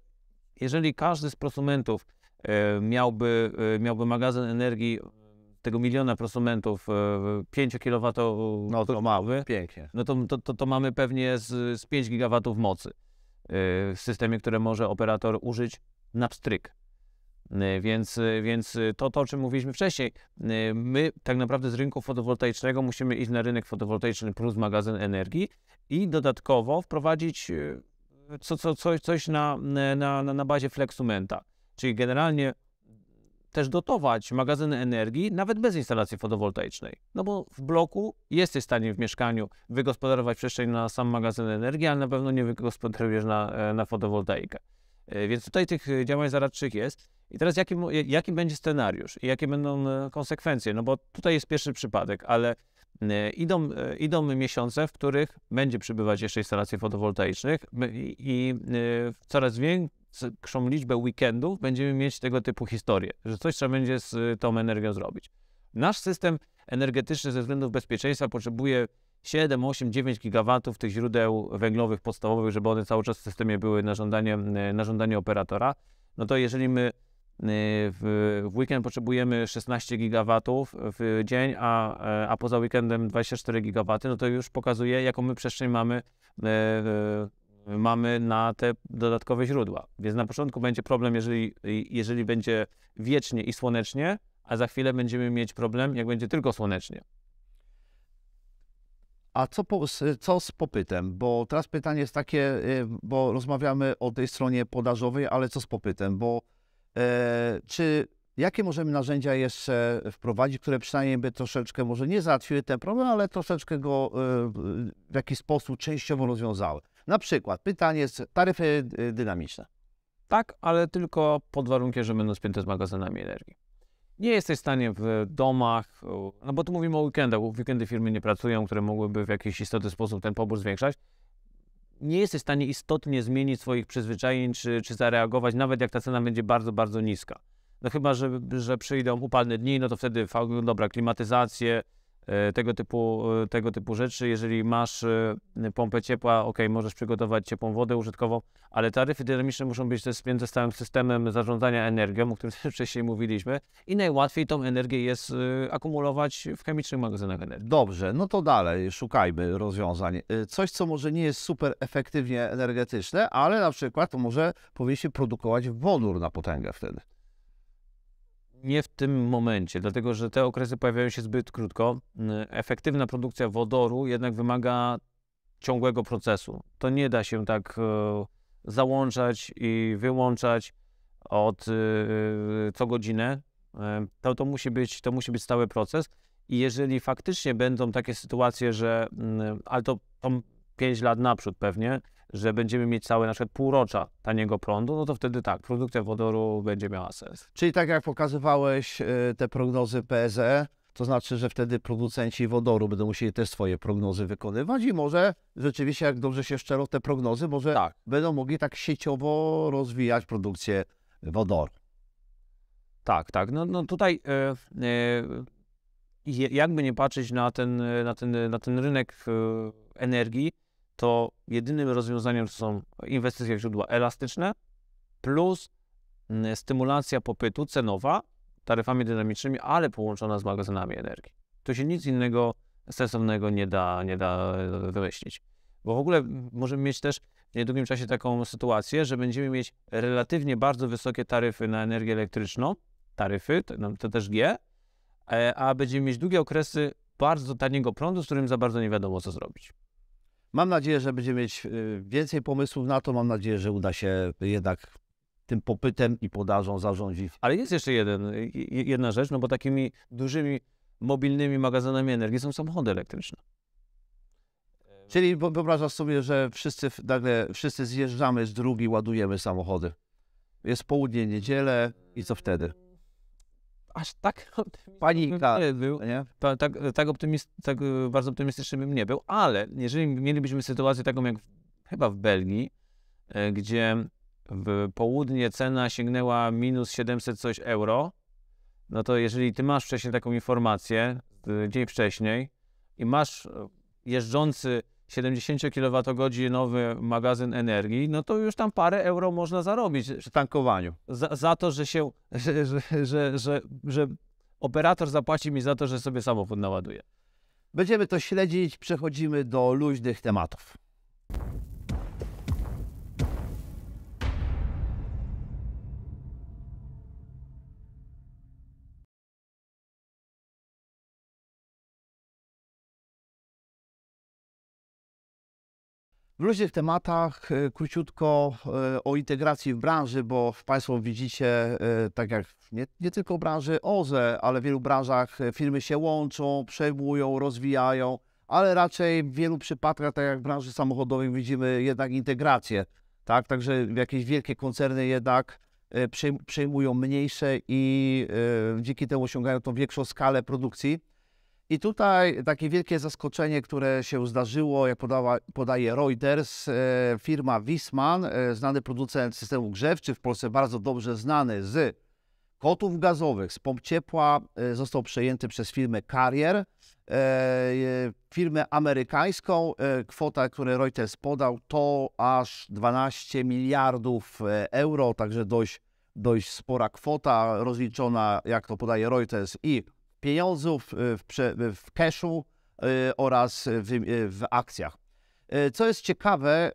jeżeli każdy z prosumentów e, miałby, e, miałby magazyn energii tego miliona prosumentów 5 e, kW. No to mały. Pięknie. No to, to, to, mamy pewnie z, z 5 GW mocy e, w systemie, które może operator użyć na pstryk. E, więc, więc to, to, o czym mówiliśmy wcześniej, my tak naprawdę z rynku fotowoltaicznego musimy iść na rynek fotowoltaiczny plus magazyn energii i dodatkowo wprowadzić co, co, coś, coś na, na, na bazie flexumenta. Czyli generalnie też dotować magazyny energii nawet bez instalacji fotowoltaicznej. No bo w bloku jesteś w stanie w mieszkaniu wygospodarować przestrzeń na sam magazyn energii, ale na pewno nie wygospodarujesz na, e, na fotowoltaikę. E, więc tutaj tych e, działań zaradczych jest. I teraz jaki, jaki będzie scenariusz i jakie będą konsekwencje? No bo tutaj jest pierwszy przypadek, ale idą, idą miesiące, w których będzie przybywać jeszcze instalacji fotowoltaicznych i, i coraz więcej większą liczbę weekendów będziemy mieć tego typu historie, że coś trzeba będzie z y, tą energią zrobić. Nasz system energetyczny ze względów bezpieczeństwa potrzebuje 7, 8, 9 gigawatów tych źródeł węglowych podstawowych, żeby one cały czas w systemie były na żądanie, y, na żądanie operatora. No to jeżeli my y, w, weekend potrzebujemy 16 gigawatów w dzień, a, e, a poza weekendem 24 gigawaty, no to już pokazuje, jaką my przestrzeń mamy e, mamy na te dodatkowe źródła. Więc na początku będzie problem, jeżeli, jeżeli będzie wiecznie i słonecznie, a za chwilę będziemy mieć problem, jak będzie tylko słonecznie. A co, po, co z popytem? Bo teraz pytanie jest takie, y, bo rozmawiamy o tej stronie podażowej, ale co z popytem? Bo e, czy jakie możemy narzędzia jeszcze wprowadzić, które przynajmniej by troszeczkę może nie załatwiły ten problem, ale troszeczkę go e, w jakiś sposób częściowo rozwiązały? Na przykład pytanie jest taryfy y, dynamiczne. Tak, ale tylko pod warunkiem, że będą spięte z magazynami energii. Nie jesteś w stanie w domach, no bo tu mówimy o weekendach, w weekendy firmy nie pracują, które mogłyby w jakiś istotny sposób ten pobór zwiększać. Nie jesteś w stanie istotnie zmienić swoich przyzwyczajeń czy, czy zareagować, nawet jak ta cena będzie bardzo, bardzo niska. No chyba, że, że przyjdą upalne dni, no to wtedy, no dobra, klimatyzację, E, tego typu, e, tego typu rzeczy. Jeżeli masz e, pompę ciepła, ok, możesz przygotować ciepłą wodę użytkową, ale taryfy dynamiczne muszą być też spięte z całym systemem zarządzania energią, o którym wcześniej mówiliśmy i najłatwiej tą energię jest akumulować w chemicznych magazynach energii. Dobrze, no to dalej, szukajmy rozwiązań. Coś, co może nie jest super efektywnie energetyczne, ale na przykład to może powinien się produkować wodór na potęgę wtedy. Nie w tym momencie, dlatego że te okresy pojawiają się zbyt krótko. Efektywna produkcja wodoru jednak wymaga ciągłego procesu. To nie da się tak e, załączać i wyłączać od e, co godzinę. E, to, to, musi być, to musi być stały proces. I jeżeli faktycznie będą takie sytuacje, że, ale to, to 5 lat naprzód pewnie, że będziemy mieć całe na przykład półrocza taniego prądu, no to wtedy tak, produkcja wodoru będzie miała sens. Czyli tak jak pokazywałeś e, te prognozy PZ, e, to znaczy, że wtedy producenci wodoru będą musieli też swoje prognozy wykonywać i może rzeczywiście, jak dobrze się szczerze te prognozy może tak. będą mogli tak sieciowo rozwijać produkcję wodoru. Tak, tak. No, no tutaj e, e, jakby nie patrzeć na ten, na ten, na ten rynek e, energii, to jedynym rozwiązaniem są inwestycje w źródła elastyczne plus mm, stymulacja popytu cenowa taryfami dynamicznymi, ale połączona z magazynami energii. Tu się nic innego sensownego nie da, nie da e, wymyślić. Bo w ogóle mm, możemy mieć też w niedługim czasie taką sytuację, że będziemy mieć relatywnie bardzo wysokie taryfy na energię elektryczną, taryfy, no, to też G, e, a będziemy mieć długie okresy bardzo taniego prądu, z którym za bardzo nie wiadomo co zrobić. Mam nadzieję, że będziemy mieć y, więcej pomysłów na to. Mam nadzieję, że uda się jednak tym popytem i podażą zarządzić. Ale jest jeszcze jeden, y, jedna rzecz, no bo takimi dużymi mobilnymi magazynami energii są samochody elektryczne. Czyli wyobrażasz sobie, że wszyscy nagle wszyscy zjeżdżamy z drugi, ładujemy samochody. Jest południe, niedzielę i co wtedy? aż tak optymistyczny nie był. Nie? tak, tak, optymist, tak y, bardzo optymistyczny bym nie był, ale jeżeli mielibyśmy sytuację taką jak w, chyba w Belgii, e, gdzie w południe cena sięgnęła minus 700 coś euro, no to jeżeli ty masz wcześniej taką informację, dzień wcześniej, i masz e, jeżdżący 70 kWh nowy magazyn energii, no to już tam parę euro można zarobić. Przy tankowaniu. Za, za to, że się, że, że, że, że operator zapłaci mi za to, że sobie samochód naładuje. Będziemy to śledzić, przechodzimy do luźnych tematów. w tematach, e, króciutko e, o integracji w branży, bo Państwo widzicie, e, tak jak nie, nie tylko branży OZE, ale w wielu branżach firmy się łączą, przejmują, rozwijają, ale raczej w wielu przypadkach, tak jak w branży samochodowej, widzimy jednak integrację. Tak? Także jakieś wielkie koncerny jednak przejmują mniejsze i dzięki temu osiągają tą większą skalę produkcji. I tutaj takie wielkie zaskoczenie, które się zdarzyło, jak podała, podaje Reuters, e, firma Wisman, e, znany producent systemu grzewczy, w Polsce bardzo dobrze znany z kotów gazowych, z pomp ciepła, e, został przejęty przez firmę Carrier, firmę amerykańską. Kwota, którą Reuters podał, to aż 12 miliardów euro, także dość, dość spora kwota rozliczona, jak to podaje Reuters, i pieniądzów, y, w, y, w cashu y, oraz w, w akcjach. Co jest ciekawe,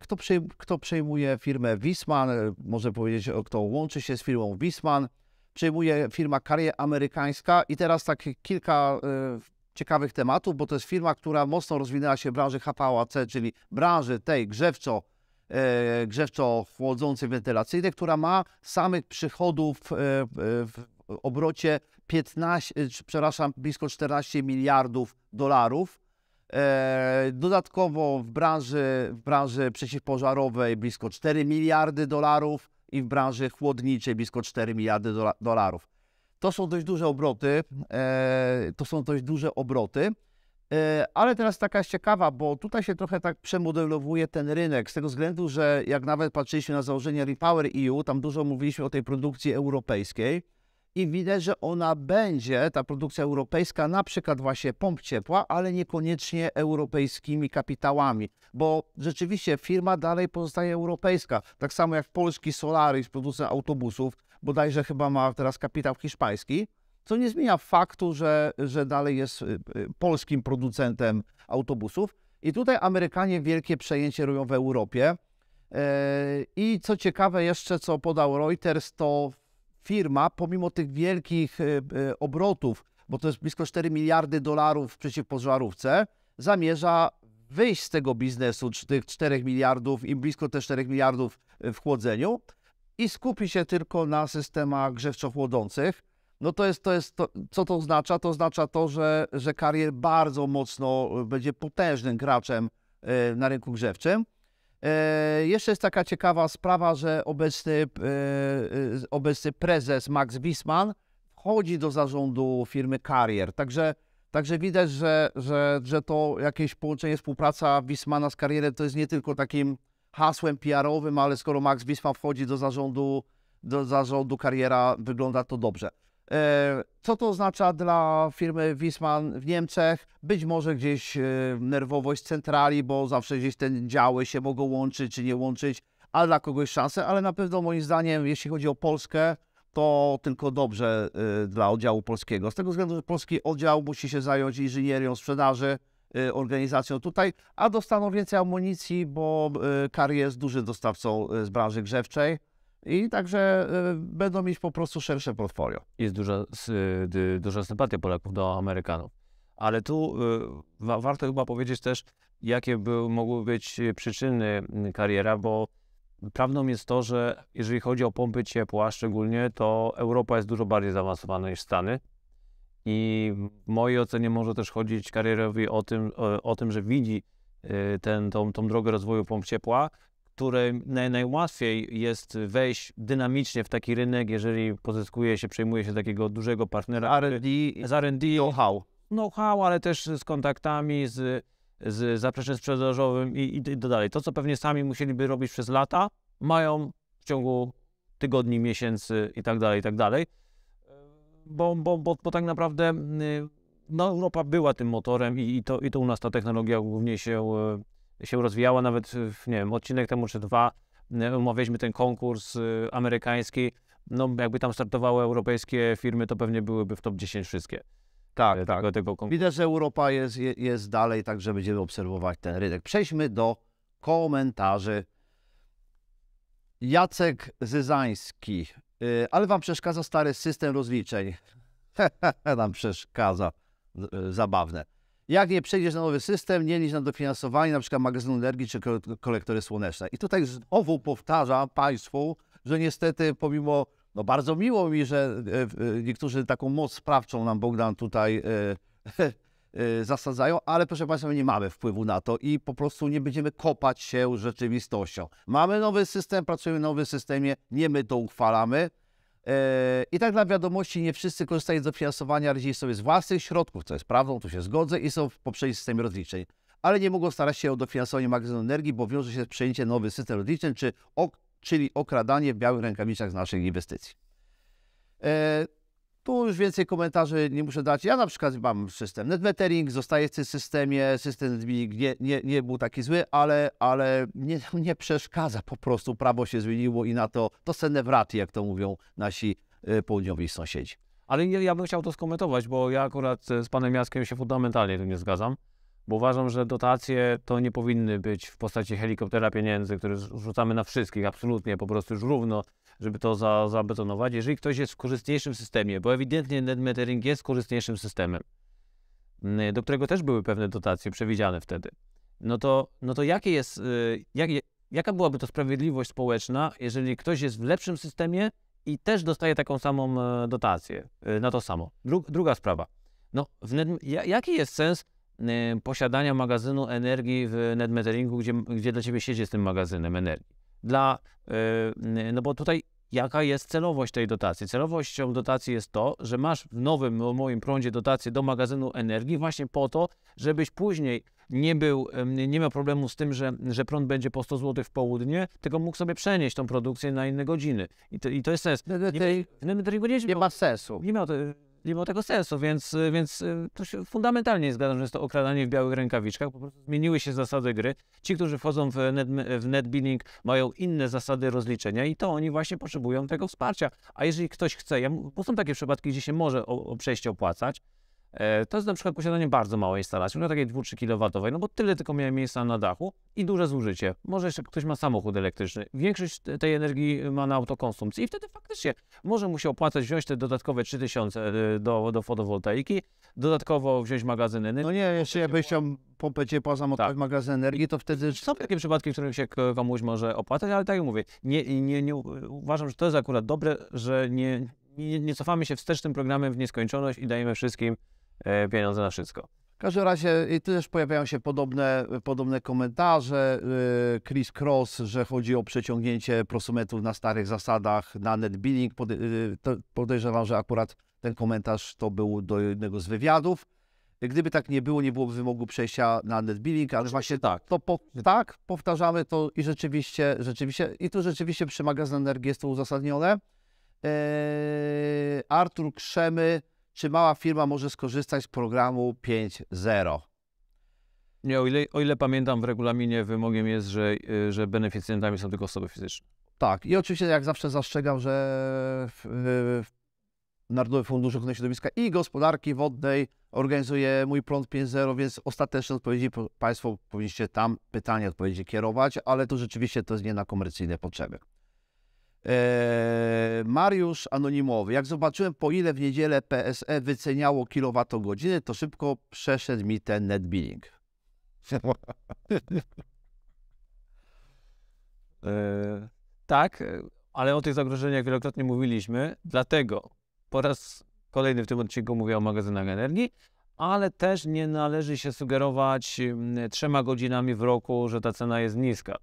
kto, przejm, kto przejmuje firmę Wisman, może powiedzieć, kto łączy się z firmą Wisman, przejmuje firma Carrier amerykańska i teraz tak kilka ciekawych tematów, bo to jest firma, która mocno rozwinęła się w branży HPAC, czyli branży tej grzewczo, grzewczo chłodzącej wentylacyjnej, która ma samych przychodów w obrocie 15, przepraszam, blisko 14 miliardów dolarów. E, dodatkowo w branży, w branży przeciwpożarowej blisko 4 miliardy dolarów i w branży chłodniczej blisko 4 miliardy dolarów. To są dość duże obroty, e, to są dość duże obroty, e, ale teraz taka jest ciekawa, bo tutaj się trochę tak przemodelowuje ten rynek, z tego względu, że jak nawet patrzyliśmy na założenie Repower EU, tam dużo mówiliśmy o tej produkcji europejskiej, i widać, że ona będzie, ta produkcja europejska, na przykład właśnie pomp ciepła, ale niekoniecznie europejskimi kapitałami, bo rzeczywiście firma dalej pozostaje europejska. Tak samo jak polski Solaris, producent autobusów, bodajże chyba ma teraz kapitał hiszpański, co nie zmienia faktu, że, że dalej jest y, y, polskim producentem autobusów. I tutaj Amerykanie wielkie przejęcie robią w Europie. E, I co ciekawe jeszcze, co podał Reuters, to firma, pomimo tych wielkich e, e, obrotów, bo to jest blisko 4 miliardy dolarów w przeciwpożarówce, zamierza wyjść z tego biznesu tych 4 miliardów i blisko te 4 miliardów e, w chłodzeniu i skupi się tylko na systemach grzewczo-chłodzących. No to jest, to jest to, co to oznacza? To oznacza to, że, że karier bardzo mocno będzie potężnym graczem na rynku grzewczym. E, jeszcze jest taka ciekawa sprawa, że obecny, e, e, obecny prezes Max Bisman wchodzi do zarządu firmy Carrier. Także, także widać, że, że, że to jakieś połączenie, współpraca Bismana z Carrierem to jest nie tylko takim hasłem PR-owym, ale skoro Max Bisman wchodzi do zarządu, do zarządu Carriera, wygląda to dobrze. E, co to oznacza dla firmy Wisman w Niemczech? Być może gdzieś e, nerwowość centrali, bo zawsze gdzieś te działy się mogą łączyć czy nie łączyć, a dla kogoś szansę, ale na pewno moim zdaniem, jeśli chodzi o Polskę, to tylko dobrze e, dla oddziału polskiego. Z tego względu, że polski oddział musi się zająć inżynierią sprzedaży, organizacją tutaj, a dostaną więcej amunicji, bo Kar jest dużym dostawcą z branży grzewczej i także y, będą mieć po prostu szersze portfolio. Jest duża, duża sympatia Polaków do Amerykanów. Ale tu y, warto chyba powiedzieć też, jakie by, mogły być przyczyny y, kariera, bo prawdą jest to, że jeżeli chodzi o pompy ciepła szczególnie, to Europa jest dużo bardziej zaawansowana niż Stany. I w mojej ocenie może też chodzić karierowi o tym, o, o tym że widzi ten, tą, tą drogę rozwoju pomp ciepła której naj, najłatwiej jest wejść dynamicznie w taki rynek, jeżeli pozyskuje się, przejmuje się takiego dużego partnera. R&D. Z R&D. Know-how. Know-how, ale też z kontaktami, z, z sprzedażowym i, i, i dalej. To, co pewnie sami musieliby robić przez lata, mają w ciągu tygodni, miesięcy i tak dalej, i tak dalej. Bo, bo, bo, bo tak naprawdę y, no, Europa była tym motorem i, i, to, i to u nas ta technologia głównie się y, się rozwijała, nawet, y, nie wiem, odcinek temu czy dwa, omawialiśmy y, ten konkurs y, amerykański, no jakby tam startowały europejskie firmy, to pewnie byłyby w top 10 wszystkie. Tak, tego, tak. Tego konkursu. Widać, że Europa jest, jest dalej, także będziemy obserwować ten rynek. Przejdźmy do komentarzy. Jacek Zyzański, ale wam przeszkadza stary system rozliczeń. Nam przeszkadza. Zabawne. Jak nie przejdziesz na nowy system, nie licz na dofinansowanie np. magazynu energii czy kolektory słoneczne. I tutaj znowu powtarzam Państwu, że niestety pomimo, no bardzo miło mi, że e, e, niektórzy taką moc sprawczą nam Bogdan tutaj e, zasadzają, ale proszę Państwa, my nie mamy wpływu na to i po prostu nie będziemy kopać się rzeczywistością. Mamy nowy system, pracujemy w nowym systemie, nie my to uchwalamy, Yy, I tak dla wiadomości, nie wszyscy korzystają z dofinansowania, radzili sobie z własnych środków, co jest prawdą, tu się zgodzę, i są w poprzednim systemie rozliczeń. Ale nie mogą starać się o dofinansowanie magazynu energii, bo wiąże się z przejęciem nowy system rozliczeń, czy ok czyli okradanie w białych rękawiczkach z naszych inwestycji. Yy, tu już więcej komentarzy nie muszę dać. Ja na przykład mam system netmetering, zostaję w tym systemie, system nie, nie, nie był taki zły, ale, ale nie, nie przeszkadza, po prostu prawo się zmieniło i na to, to senewraty, jak to mówią nasi y, południowi sąsiedzi. Ale ja bym chciał to skomentować, bo ja akurat y, z panem Jaskiem się fundamentalnie tu nie zgadzam bo uważam, że dotacje to nie powinny być w postaci helikoptera pieniędzy, które rzucamy na wszystkich, absolutnie, po prostu już równo, żeby to za, zabetonować. Jeżeli ktoś jest w korzystniejszym systemie, bo ewidentnie net metering jest korzystniejszym systemem, mm, do którego też były pewne dotacje przewidziane wtedy, no to, no to jakie jest, y, jak, jaka byłaby to sprawiedliwość społeczna, jeżeli ktoś jest w lepszym systemie i też dostaje taką samą e, dotację y, na to samo? Dru, druga sprawa. No, net, jaki jest sens Y, posiadania magazynu energii w netmeteringu, gdzie, gdzie dla Ciebie siedzi jest tym magazynem energii. Dla, y, y, no bo tutaj jaka jest celowość tej dotacji? Celowością dotacji jest to, że masz w nowym moim prądzie dotację do magazynu energii właśnie po to, żebyś później nie był, nie miał problemu z tym, że, że prąd będzie po 100 zł w południe, tylko mógł sobie przenieść tą produkcję na inne godziny. I to, i to jest sens. Nie, w netmeteringu nie, nie ma sensu. Nie nie tego sensu, więc, y, więc y, to się fundamentalnie zgadzam, że jest to okradanie w białych rękawiczkach. Po prostu zmieniły się zasady gry. Ci, którzy wchodzą w net, w net mają inne zasady rozliczenia i to oni właśnie potrzebują tego wsparcia. A jeżeli ktoś chce, bo są takie przypadki, gdzie się może o, o przejście opłacać, E, to jest na przykład posiadanie bardzo małej instalacji, no takiej 2-3 kW, no bo tyle tylko miałem miejsca na dachu i duże zużycie. Może jeszcze ktoś ma samochód elektryczny. Większość tej energii ma na autokonsumpcji i wtedy faktycznie może mu się opłacać wziąć te dodatkowe 3000 e, do, do fotowoltaiki, dodatkowo wziąć magazyn energii. Y. No nie, jeszcze jakbyś chciał pompę ciepła zamontować tak. magazyn energii, to wtedy... Są takie przypadki, w których się komuś może opłacać, ale tak jak mówię, nie, nie, nie, uważam, że to jest akurat dobre, że nie, nie, nie cofamy się wstecz tym programem w nieskończoność i dajemy wszystkim E, pieniądze na wszystko. W każdym razie też pojawiają się podobne, podobne komentarze. E, Chris Cross, że chodzi o przeciągnięcie prosumentów na starych zasadach na net billing. E, podejrzewam, że akurat ten komentarz to był do jednego z wywiadów. Gdyby tak nie było, nie byłoby wymogu przejścia na net billing, ale właśnie tak. To po, tak, powtarzamy to i rzeczywiście, rzeczywiście, i tu rzeczywiście przy magazyn energii jest to uzasadnione. Eee, Artur Krzemy czy mała firma może skorzystać z programu 5.0? Nie, o ile, o ile pamiętam, w regulaminie wymogiem jest, że, y, że beneficjentami są tylko osoby fizyczne. Tak, i oczywiście jak zawsze zastrzegam, że w, w Narodowy Fundusz Ochrony Środowiska i Gospodarki Wodnej organizuje mój prąd 5.0, więc ostateczne odpowiedzi Państwo powinniście tam pytanie odpowiedzi kierować, ale to rzeczywiście to jest nie na komercyjne potrzeby. Eee, Mariusz Anonimowy. Jak zobaczyłem, po ile w niedzielę PSE wyceniało kilowatogodzinę, to szybko przeszedł mi ten net billing. Eee, tak, ale o tych zagrożeniach wielokrotnie mówiliśmy, dlatego po raz kolejny w tym odcinku mówię o magazynach energii, ale też nie należy się sugerować mm, trzema godzinami w roku, że ta cena jest niska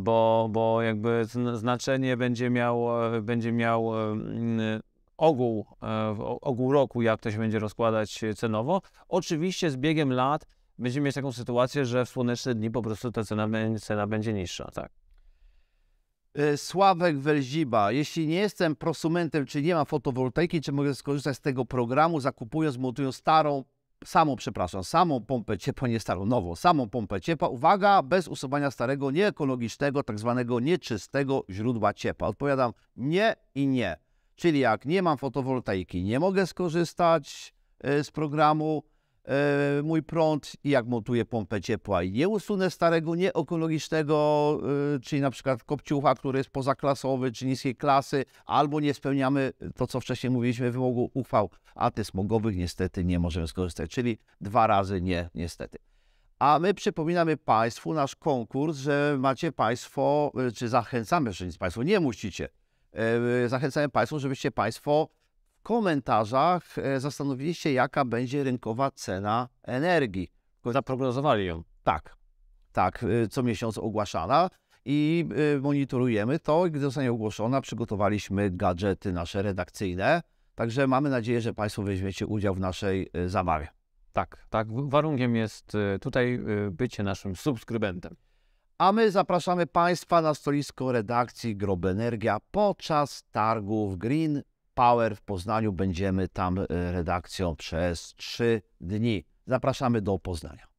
bo, bo jakby znaczenie będzie miał, e, będzie miał e, ogół, e, ogół roku, jak to się będzie rozkładać cenowo. Oczywiście z biegiem lat będziemy mieć taką sytuację, że w słoneczne dni po prostu ta cena, cena będzie niższa, tak. Sławek Welziba, jeśli nie jestem prosumentem, czy nie ma fotowoltaiki, czy mogę skorzystać z tego programu, zakupując, montując starą samą, przepraszam, samą pompę ciepła, nie starą, nową, samą pompę ciepła, uwaga, bez usuwania starego, nieekologicznego, tak zwanego nieczystego źródła ciepła. Odpowiadam nie i nie. Czyli jak nie mam fotowoltaiki, nie mogę skorzystać y, z programu E, mój prąd i jak montuję pompę ciepła. Nie usunę starego, nieekologicznego, e, czyli na przykład kopciucha, który jest pozaklasowy czy niskiej klasy, albo nie spełniamy to, co wcześniej mówiliśmy, wymogu uchwał antysmogowych, niestety nie możemy skorzystać, czyli dwa razy nie, niestety. A my przypominamy Państwu nasz konkurs, że macie Państwo, e, czy zachęcamy, że nic Państwo nie musicie, zachęcamy Państwu, żebyście Państwo komentarzach e, zastanowiliście jaka będzie rynkowa cena energii. Zaprognozowali ją. Tak, tak, e, co miesiąc ogłaszana i e, monitorujemy to. Gdy zostanie ogłoszona, przygotowaliśmy gadżety nasze redakcyjne. Także mamy nadzieję, że Państwo weźmiecie udział w naszej zabawie. Tak, tak. Warunkiem jest tutaj bycie naszym subskrybentem. A my zapraszamy Państwa na stolisko redakcji Grobenergia podczas targów Green Power w Poznaniu. Będziemy tam e, redakcją przez 3 dni. Zapraszamy do Poznania.